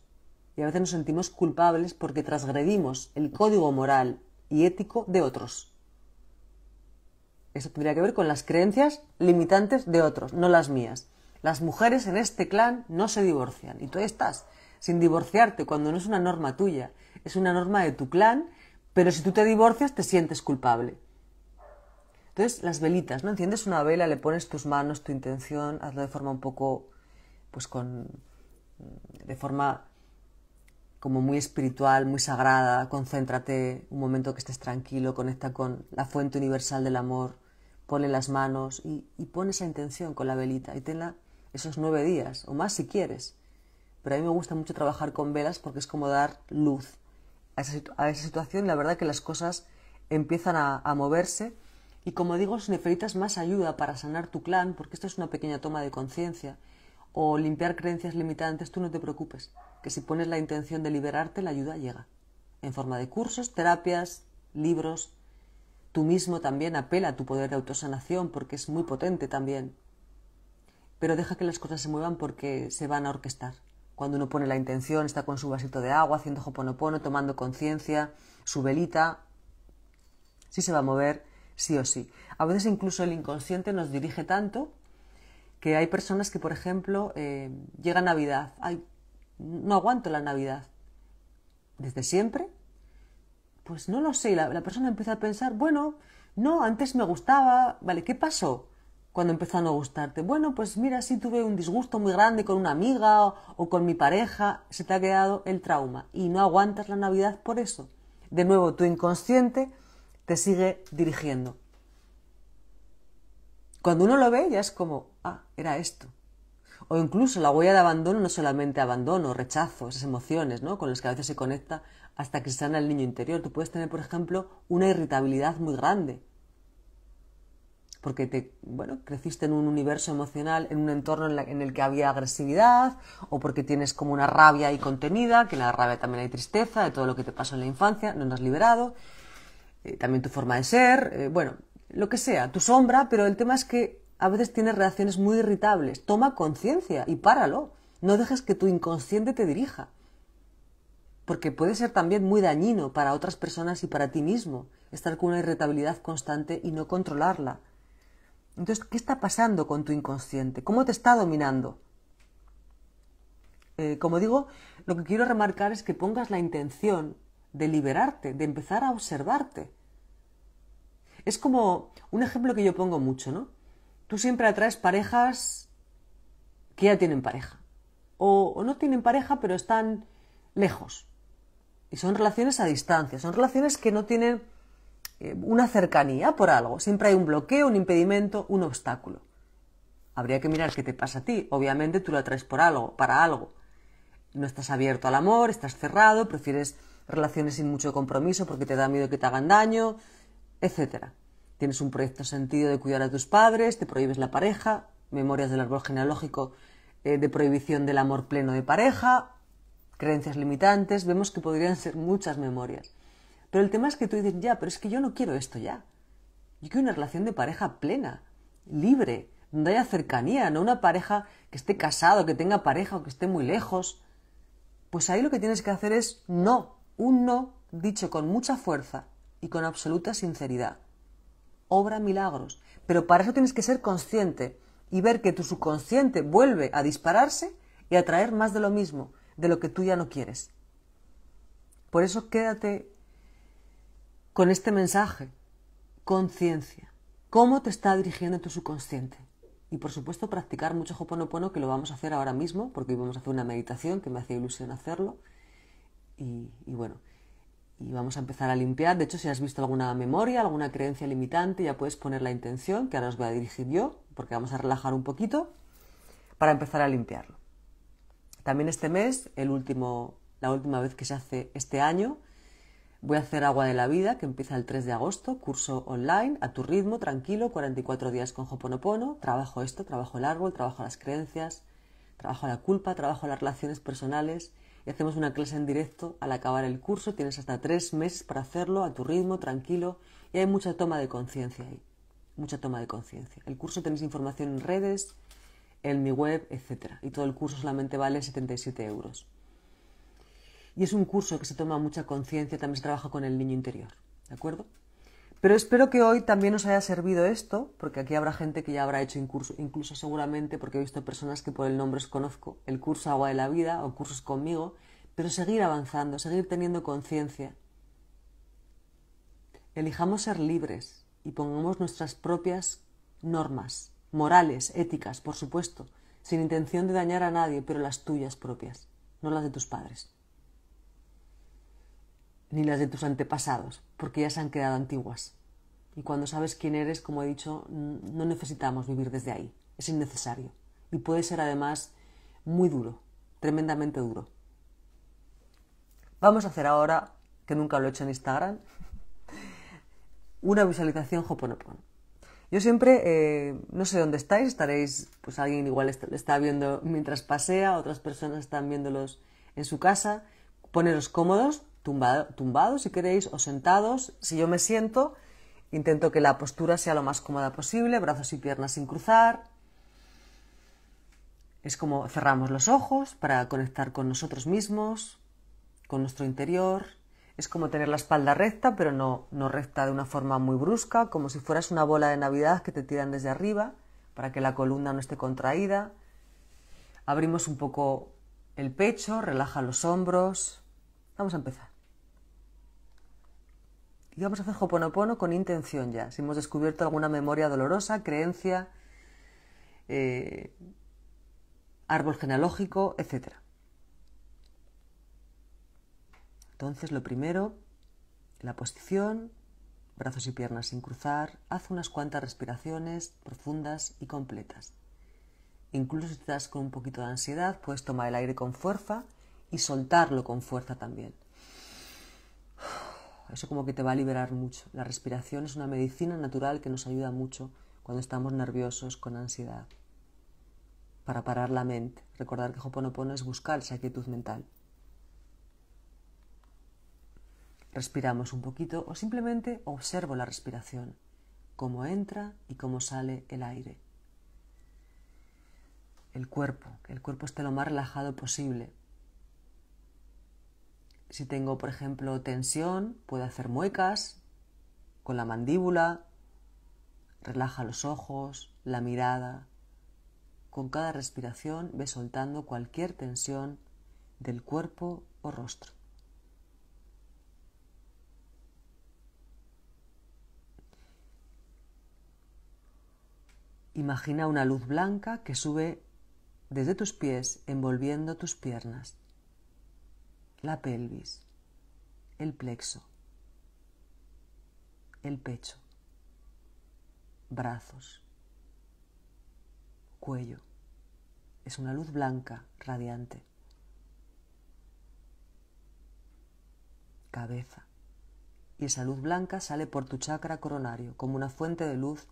Y a veces nos sentimos culpables porque transgredimos el código moral y ético de otros. Eso tendría que ver con las creencias limitantes de otros, no las mías. Las mujeres en este clan no se divorcian. Y tú estás sin divorciarte cuando no es una norma tuya, es una norma de tu clan pero si tú te divorcias, te sientes culpable. Entonces, las velitas, ¿no? Enciendes una vela, le pones tus manos, tu intención, hazlo de forma un poco, pues con, mm, de forma como muy espiritual, muy sagrada, concéntrate un momento que estés tranquilo, conecta con la fuente universal del amor, pone las manos y, y pon esa intención con la velita y tenla esos nueve días o más si quieres. Pero a mí me gusta mucho trabajar con velas porque es como dar luz a esa, situación, la verdad que las cosas empiezan a, a moverse. Y como digo, si necesitas más ayuda para sanar tu clan, porque esto es una pequeña toma de conciencia, o limpiar creencias limitantes, tú no te preocupes, que si pones la intención de liberarte, la ayuda llega. En forma de cursos, terapias, libros. Tú mismo también apela a tu poder de autosanación porque es muy potente también. Pero deja que las cosas se muevan porque se van a orquestar cuando uno pone la intención, está con su vasito de agua, haciendo joponopono, tomando conciencia, su velita, sí se va a mover, sí o sí. A veces incluso el inconsciente nos dirige tanto que hay personas que, por ejemplo, eh, llega Navidad, Ay, no aguanto la Navidad, desde siempre, pues no lo sé, la, la persona empieza a pensar, bueno, no, antes me gustaba, vale, ¿qué pasó? cuando empezó a no gustarte. Bueno, pues mira, si tuve un disgusto muy grande con una amiga o, con mi pareja, se te ha quedado el trauma y no aguantas la Navidad por eso. De nuevo, tu inconsciente te sigue dirigiendo. Cuando uno lo ve ya es como, ah, era esto. O incluso la huella de abandono no solamente abandono, rechazo, esas emociones ¿no? con las que a veces se conecta hasta que se sana el niño interior. Tú puedes tener, por ejemplo, una irritabilidad muy grande porque te, bueno, creciste en un universo emocional, en un entorno en, el que había agresividad, o porque tienes como una rabia ahí contenida, que en la rabia también hay tristeza, de todo lo que te pasó en la infancia, no has liberado, eh, también tu forma de ser, eh, bueno, lo que sea, tu sombra, pero el tema es que a veces tienes reacciones muy irritables. Toma conciencia y páralo. No dejes que tu inconsciente te dirija. Porque puede ser también muy dañino para otras personas y para ti mismo estar con una irritabilidad constante y no controlarla. Entonces, ¿qué está pasando con tu inconsciente? ¿Cómo te está dominando? Eh, como digo, lo que quiero remarcar es que pongas la intención de liberarte, de empezar a observarte. Es como un ejemplo que yo pongo mucho, ¿no? Tú siempre atraes parejas que ya tienen pareja. o no tienen pareja, pero están lejos. Y son relaciones a distancia, son relaciones que no tienen eh, una cercanía por algo. Siempre hay un bloqueo, un impedimento, un obstáculo. Habría que mirar qué te pasa a ti. Obviamente tú lo atraes por algo, para algo. No estás abierto al amor, estás cerrado, prefieres relaciones sin mucho compromiso porque te da miedo que te hagan daño, etc. Tienes un proyecto sentido de cuidar a tus padres, te prohíbes la pareja, memorias del árbol genealógico eh, de prohibición del amor pleno de pareja, creencias limitantes, vemos que podrían ser muchas memorias. Pero el tema es que tú dices, ya, pero es que yo no quiero esto ya. Yo quiero una relación de pareja plena, libre, donde haya cercanía, no una pareja que esté casado, que tenga pareja o que esté muy lejos. Pues ahí lo que tienes que hacer es no, un no dicho con mucha fuerza y con absoluta sinceridad. Obra milagros. Pero para eso tienes que ser consciente y ver que tu subconsciente vuelve a dispararse y a traer más de lo mismo, de lo que tú ya no quieres. Por eso quédate con este mensaje, conciencia, cómo te está dirigiendo tu subconsciente. Y por supuesto practicar mucho Hoponopono, que lo vamos a hacer ahora mismo, porque hoy vamos a hacer una meditación que me hace ilusión hacerlo. Y, y bueno, y vamos a empezar a limpiar. De hecho, si has visto alguna memoria, alguna creencia limitante, ya puedes poner la intención, que ahora os voy a dirigir yo, porque vamos a relajar un poquito, para empezar a limpiarlo. También este mes, el último, la última vez que se hace este año, Voy a hacer Agua de la Vida, que empieza el 3 de agosto, curso online, a tu ritmo, tranquilo, 44 días con Joponopono, Trabajo esto, trabajo el árbol, trabajo las creencias, trabajo la culpa, trabajo las relaciones personales. Y hacemos una clase en directo al acabar el curso. Tienes hasta tres meses para hacerlo a tu ritmo, tranquilo. Y hay mucha toma de conciencia ahí. Mucha toma de conciencia. El curso tenéis información en redes, en mi web, etc. Y todo el curso solamente vale 77 euros. Y es un curso que se toma mucha conciencia, también se trabaja con el niño interior, ¿de acuerdo? Pero espero que hoy también os haya servido esto, porque aquí habrá gente que ya habrá hecho curso, incluso seguramente, porque he visto personas que por el nombre os conozco, el curso Agua de la Vida o cursos conmigo, pero seguir avanzando, seguir teniendo conciencia. Elijamos ser libres y pongamos nuestras propias normas, morales, éticas, por supuesto, sin intención de dañar a nadie, pero las tuyas propias, no las de tus padres ni las de tus antepasados, porque ya se han quedado antiguas. Y cuando sabes quién eres, como he dicho, no necesitamos vivir desde ahí, es innecesario. Y puede ser además muy duro, tremendamente duro. Vamos a hacer ahora, que nunca lo he hecho en Instagram, (laughs) una visualización Hoponopono. Yo siempre, eh, no sé dónde estáis, estaréis, pues alguien igual está viendo mientras pasea, otras personas están viéndolos en su casa. Poneros cómodos, tumbados si queréis o sentados. Si yo me siento, intento que la postura sea lo más cómoda posible, brazos y piernas sin cruzar. Es como cerramos los ojos para conectar con nosotros mismos, con nuestro interior. Es como tener la espalda recta, pero no, no recta de una forma muy brusca, como si fueras una bola de Navidad que te tiran desde arriba para que la columna no esté contraída. Abrimos un poco el pecho, relaja los hombros. Vamos a empezar. Y vamos a hacer Hoponopono con intención ya. Si hemos descubierto alguna memoria dolorosa, creencia, eh, árbol genealógico, etc. Entonces, lo primero, la posición, brazos y piernas sin cruzar, haz unas cuantas respiraciones profundas y completas. Incluso si estás con un poquito de ansiedad, puedes tomar el aire con fuerza y soltarlo con fuerza también. Eso como que te va a liberar mucho. La respiración es una medicina natural que nos ayuda mucho cuando estamos nerviosos, con ansiedad, para parar la mente. Recordar que Hoponopono es buscar esa quietud mental. Respiramos un poquito o simplemente observo la respiración, cómo entra y cómo sale el aire. El cuerpo, que el cuerpo esté lo más relajado posible, si tengo, por ejemplo, tensión, puedo hacer muecas con la mandíbula, relaja los ojos, la mirada. Con cada respiración ve soltando cualquier tensión del cuerpo o rostro. Imagina una luz blanca que sube desde tus pies envolviendo tus piernas la pelvis, el plexo, el pecho, brazos, cuello. Es una luz blanca, radiante. Cabeza. Y esa luz blanca sale por tu chakra coronario como una fuente de luz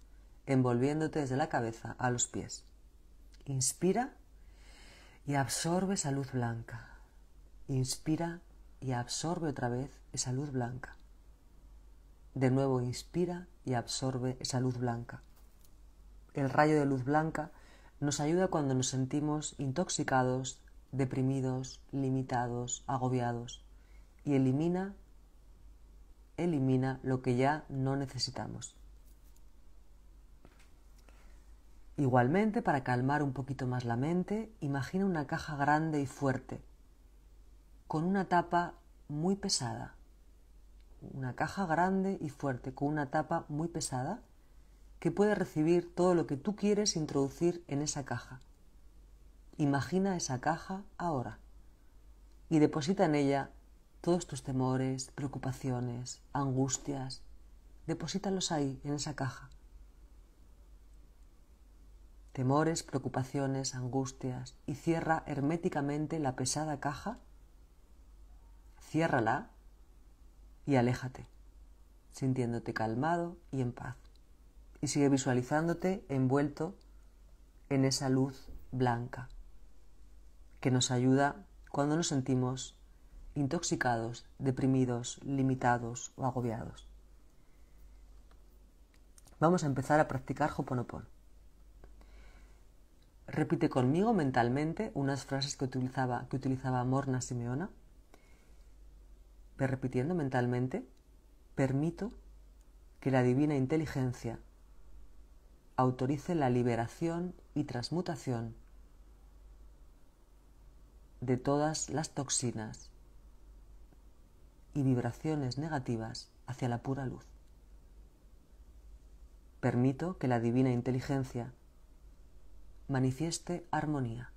envolviéndote desde la cabeza a los pies. Inspira y absorbe esa luz blanca. Inspira y absorbe otra vez esa luz blanca. De nuevo inspira y absorbe esa luz blanca. El rayo de luz blanca nos ayuda cuando nos sentimos intoxicados, deprimidos, limitados, agobiados y elimina elimina lo que ya no necesitamos. Igualmente, para calmar un poquito más la mente, imagina una caja grande y fuerte con una tapa muy pesada. Una caja grande y fuerte con una tapa muy pesada que puede recibir todo lo que tú quieres introducir en esa caja. Imagina esa caja ahora y deposita en ella todos tus temores, preocupaciones, angustias. Deposítalos ahí, en esa caja. Temores, preocupaciones, angustias y cierra herméticamente la pesada caja ciérrala y aléjate, sintiéndote calmado y en paz. Y sigue visualizándote envuelto en esa luz blanca que nos ayuda cuando nos sentimos intoxicados, deprimidos, limitados o agobiados. Vamos a empezar a practicar Joponopon. Repite conmigo mentalmente unas frases que utilizaba, que utilizaba Morna Simeona repitiendo mentalmente, permito que la divina inteligencia autorice la liberación y transmutación de todas las toxinas y vibraciones negativas hacia la pura luz. Permito que la divina inteligencia manifieste armonía,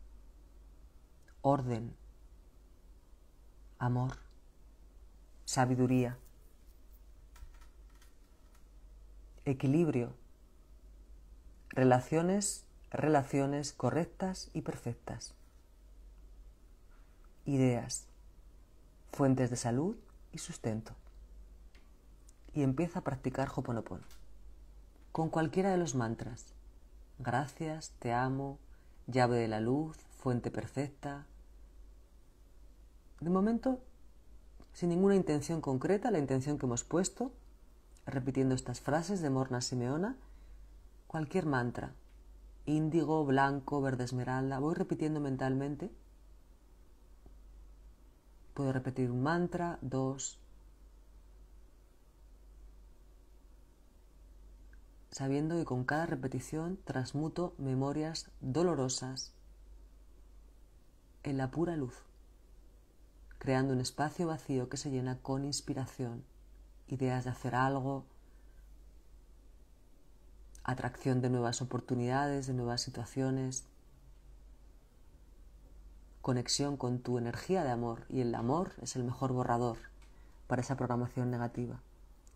orden, amor, sabiduría, equilibrio, relaciones, relaciones correctas y perfectas, ideas, fuentes de salud y sustento. Y empieza a practicar Hoponopono con cualquiera de los mantras. Gracias, te amo, llave de la luz, fuente perfecta. De momento sin ninguna intención concreta, la intención que hemos puesto, repitiendo estas frases de Morna Simeona, cualquier mantra, índigo, blanco, verde esmeralda, voy repitiendo mentalmente. Puedo repetir un mantra, dos, sabiendo que con cada repetición transmuto memorias dolorosas en la pura luz creando un espacio vacío que se llena con inspiración, ideas de hacer algo, atracción de nuevas oportunidades, de nuevas situaciones, conexión con tu energía de amor y el amor es el mejor borrador para esa programación negativa.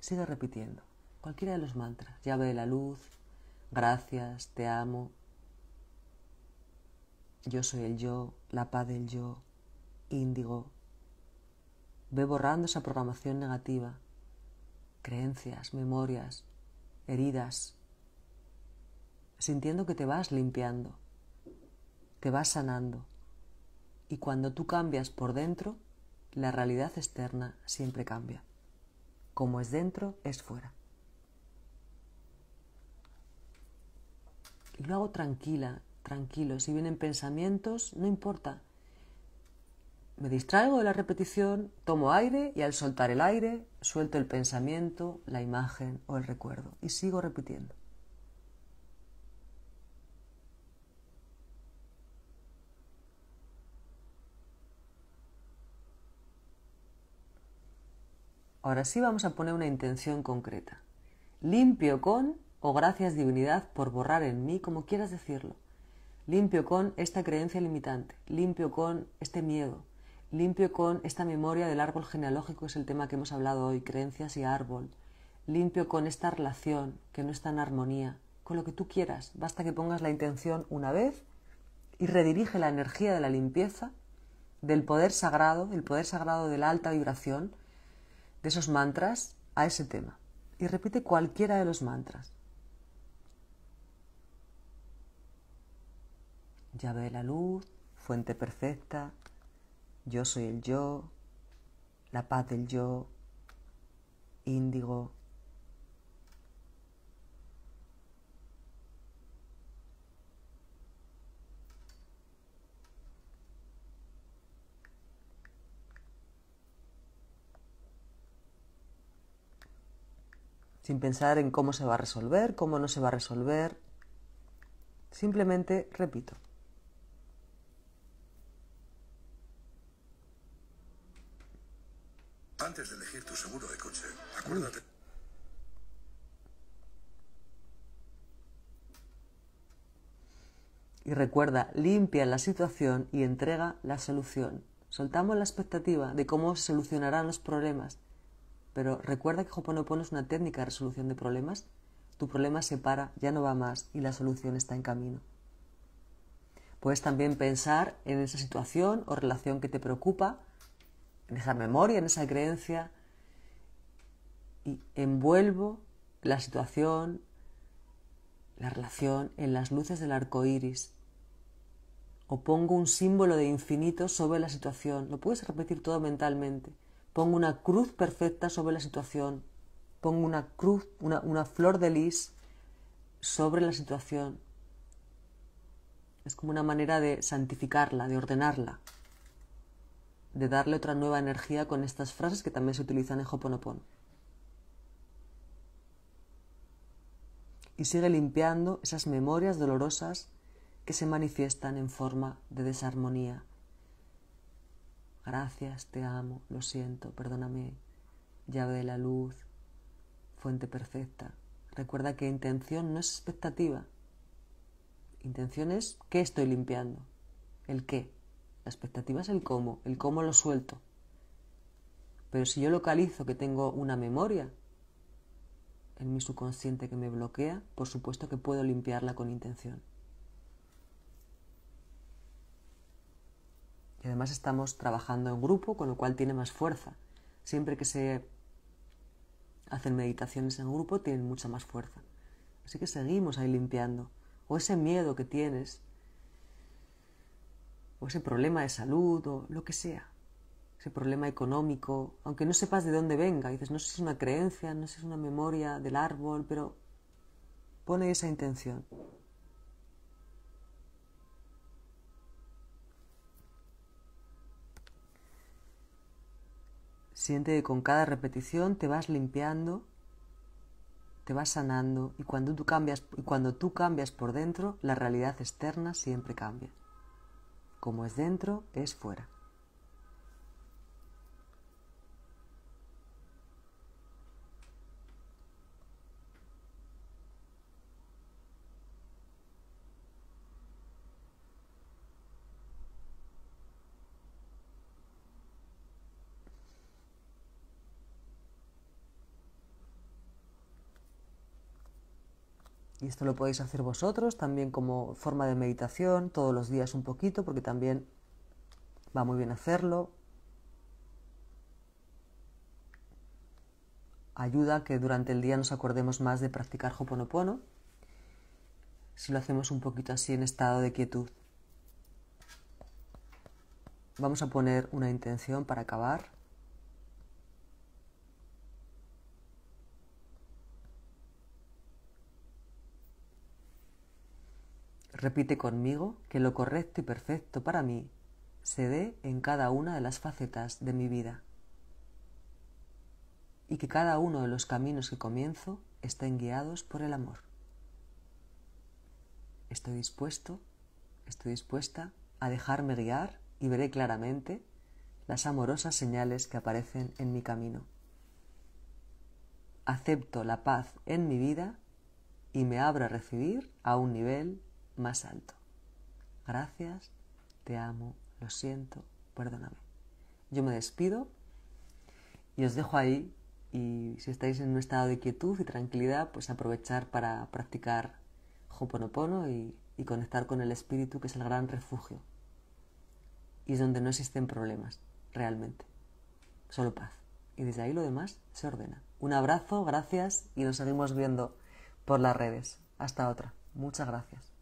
Sigue repitiendo cualquiera de los mantras, llave de la luz, gracias, te amo, yo soy el yo, la paz del yo, índigo, Ve borrando esa programación negativa, creencias, memorias, heridas, sintiendo que te vas limpiando, te vas sanando. Y cuando tú cambias por dentro, la realidad externa siempre cambia. Como es dentro, es fuera. Y lo hago tranquila, tranquilo. Si vienen pensamientos, no importa. Me distraigo de la repetición, tomo aire y al soltar el aire suelto el pensamiento, la imagen o el recuerdo y sigo repitiendo. Ahora sí vamos a poner una intención concreta. Limpio con o gracias divinidad por borrar en mí, como quieras decirlo. Limpio con esta creencia limitante, limpio con este miedo, Limpio con esta memoria del árbol genealógico, es el tema que hemos hablado hoy, creencias y árbol. Limpio con esta relación que no está en armonía, con lo que tú quieras. Basta que pongas la intención una vez y redirige la energía de la limpieza, del poder sagrado, el poder sagrado de la alta vibración, de esos mantras, a ese tema. Y repite cualquiera de los mantras. Llave de la luz, fuente perfecta, yo soy el yo, la paz del yo, índigo. sin pensar en cómo se va a resolver, cómo no se va a resolver. Simplemente repito. antes de elegir tu seguro de coche. Acuérdate. Y recuerda, limpia la situación y entrega la solución. Soltamos la expectativa de cómo solucionarán los problemas. Pero recuerda que Hoponopono es una técnica de resolución de problemas. Tu problema se para, ya no va más y la solución está en camino. Puedes también pensar en esa situación o relación que te preocupa en esa memoria, en esa creencia, y envuelvo la situación, la relación en las luces del arco iris. O pongo un símbolo de infinito sobre la situación. Lo puedes repetir todo mentalmente. Pongo una cruz perfecta sobre la situación. Pongo una cruz, una, una flor de lis sobre la situación. Es como una manera de santificarla, de ordenarla de darle otra nueva energía con estas frases que también se utilizan en Hoponopono. Y sigue limpiando esas memorias dolorosas que se manifiestan en forma de desarmonía. Gracias, te amo, lo siento, perdóname, llave de la luz, fuente perfecta. Recuerda que intención no es expectativa. Intención es qué estoy limpiando, el qué. La expectativa es el cómo, el cómo lo suelto. Pero si yo localizo que tengo una memoria en mi subconsciente que me bloquea, por supuesto que puedo limpiarla con intención. Y además estamos trabajando en grupo, con lo cual tiene más fuerza. Siempre que se hacen meditaciones en grupo, tienen mucha más fuerza. Así que seguimos ahí limpiando. O ese miedo que tienes o ese problema de salud o lo que sea, ese problema económico, aunque no sepas de dónde venga, dices, no sé si es una creencia, no sé si es una memoria del árbol, pero pone esa intención. Siente que con cada repetición te vas limpiando, te vas sanando y cuando tú cambias, y cuando tú cambias por dentro, la realidad externa siempre cambia. Como es dentro, es fuera. Y esto lo podéis hacer vosotros también como forma de meditación, todos los días un poquito, porque también va muy bien hacerlo. Ayuda que durante el día nos acordemos más de practicar Hoponopono si lo hacemos un poquito así en estado de quietud. Vamos a poner una intención para acabar. Repite conmigo que lo correcto y perfecto para mí se dé en cada una de las facetas de mi vida y que cada uno de los caminos que comienzo estén guiados por el amor. Estoy dispuesto, estoy dispuesta a dejarme guiar y veré claramente las amorosas señales que aparecen en mi camino. Acepto la paz en mi vida y me abro a recibir a un nivel más alto. Gracias, te amo, lo siento, perdóname. Yo me despido y os dejo ahí y si estáis en un estado de quietud y tranquilidad, pues aprovechar para practicar Hoponopono y conectar con el espíritu que es el gran refugio y es donde no existen problemas realmente, solo paz. Y desde ahí lo demás se ordena. Un abrazo, gracias y nos seguimos viendo por las redes. Hasta otra. Muchas gracias.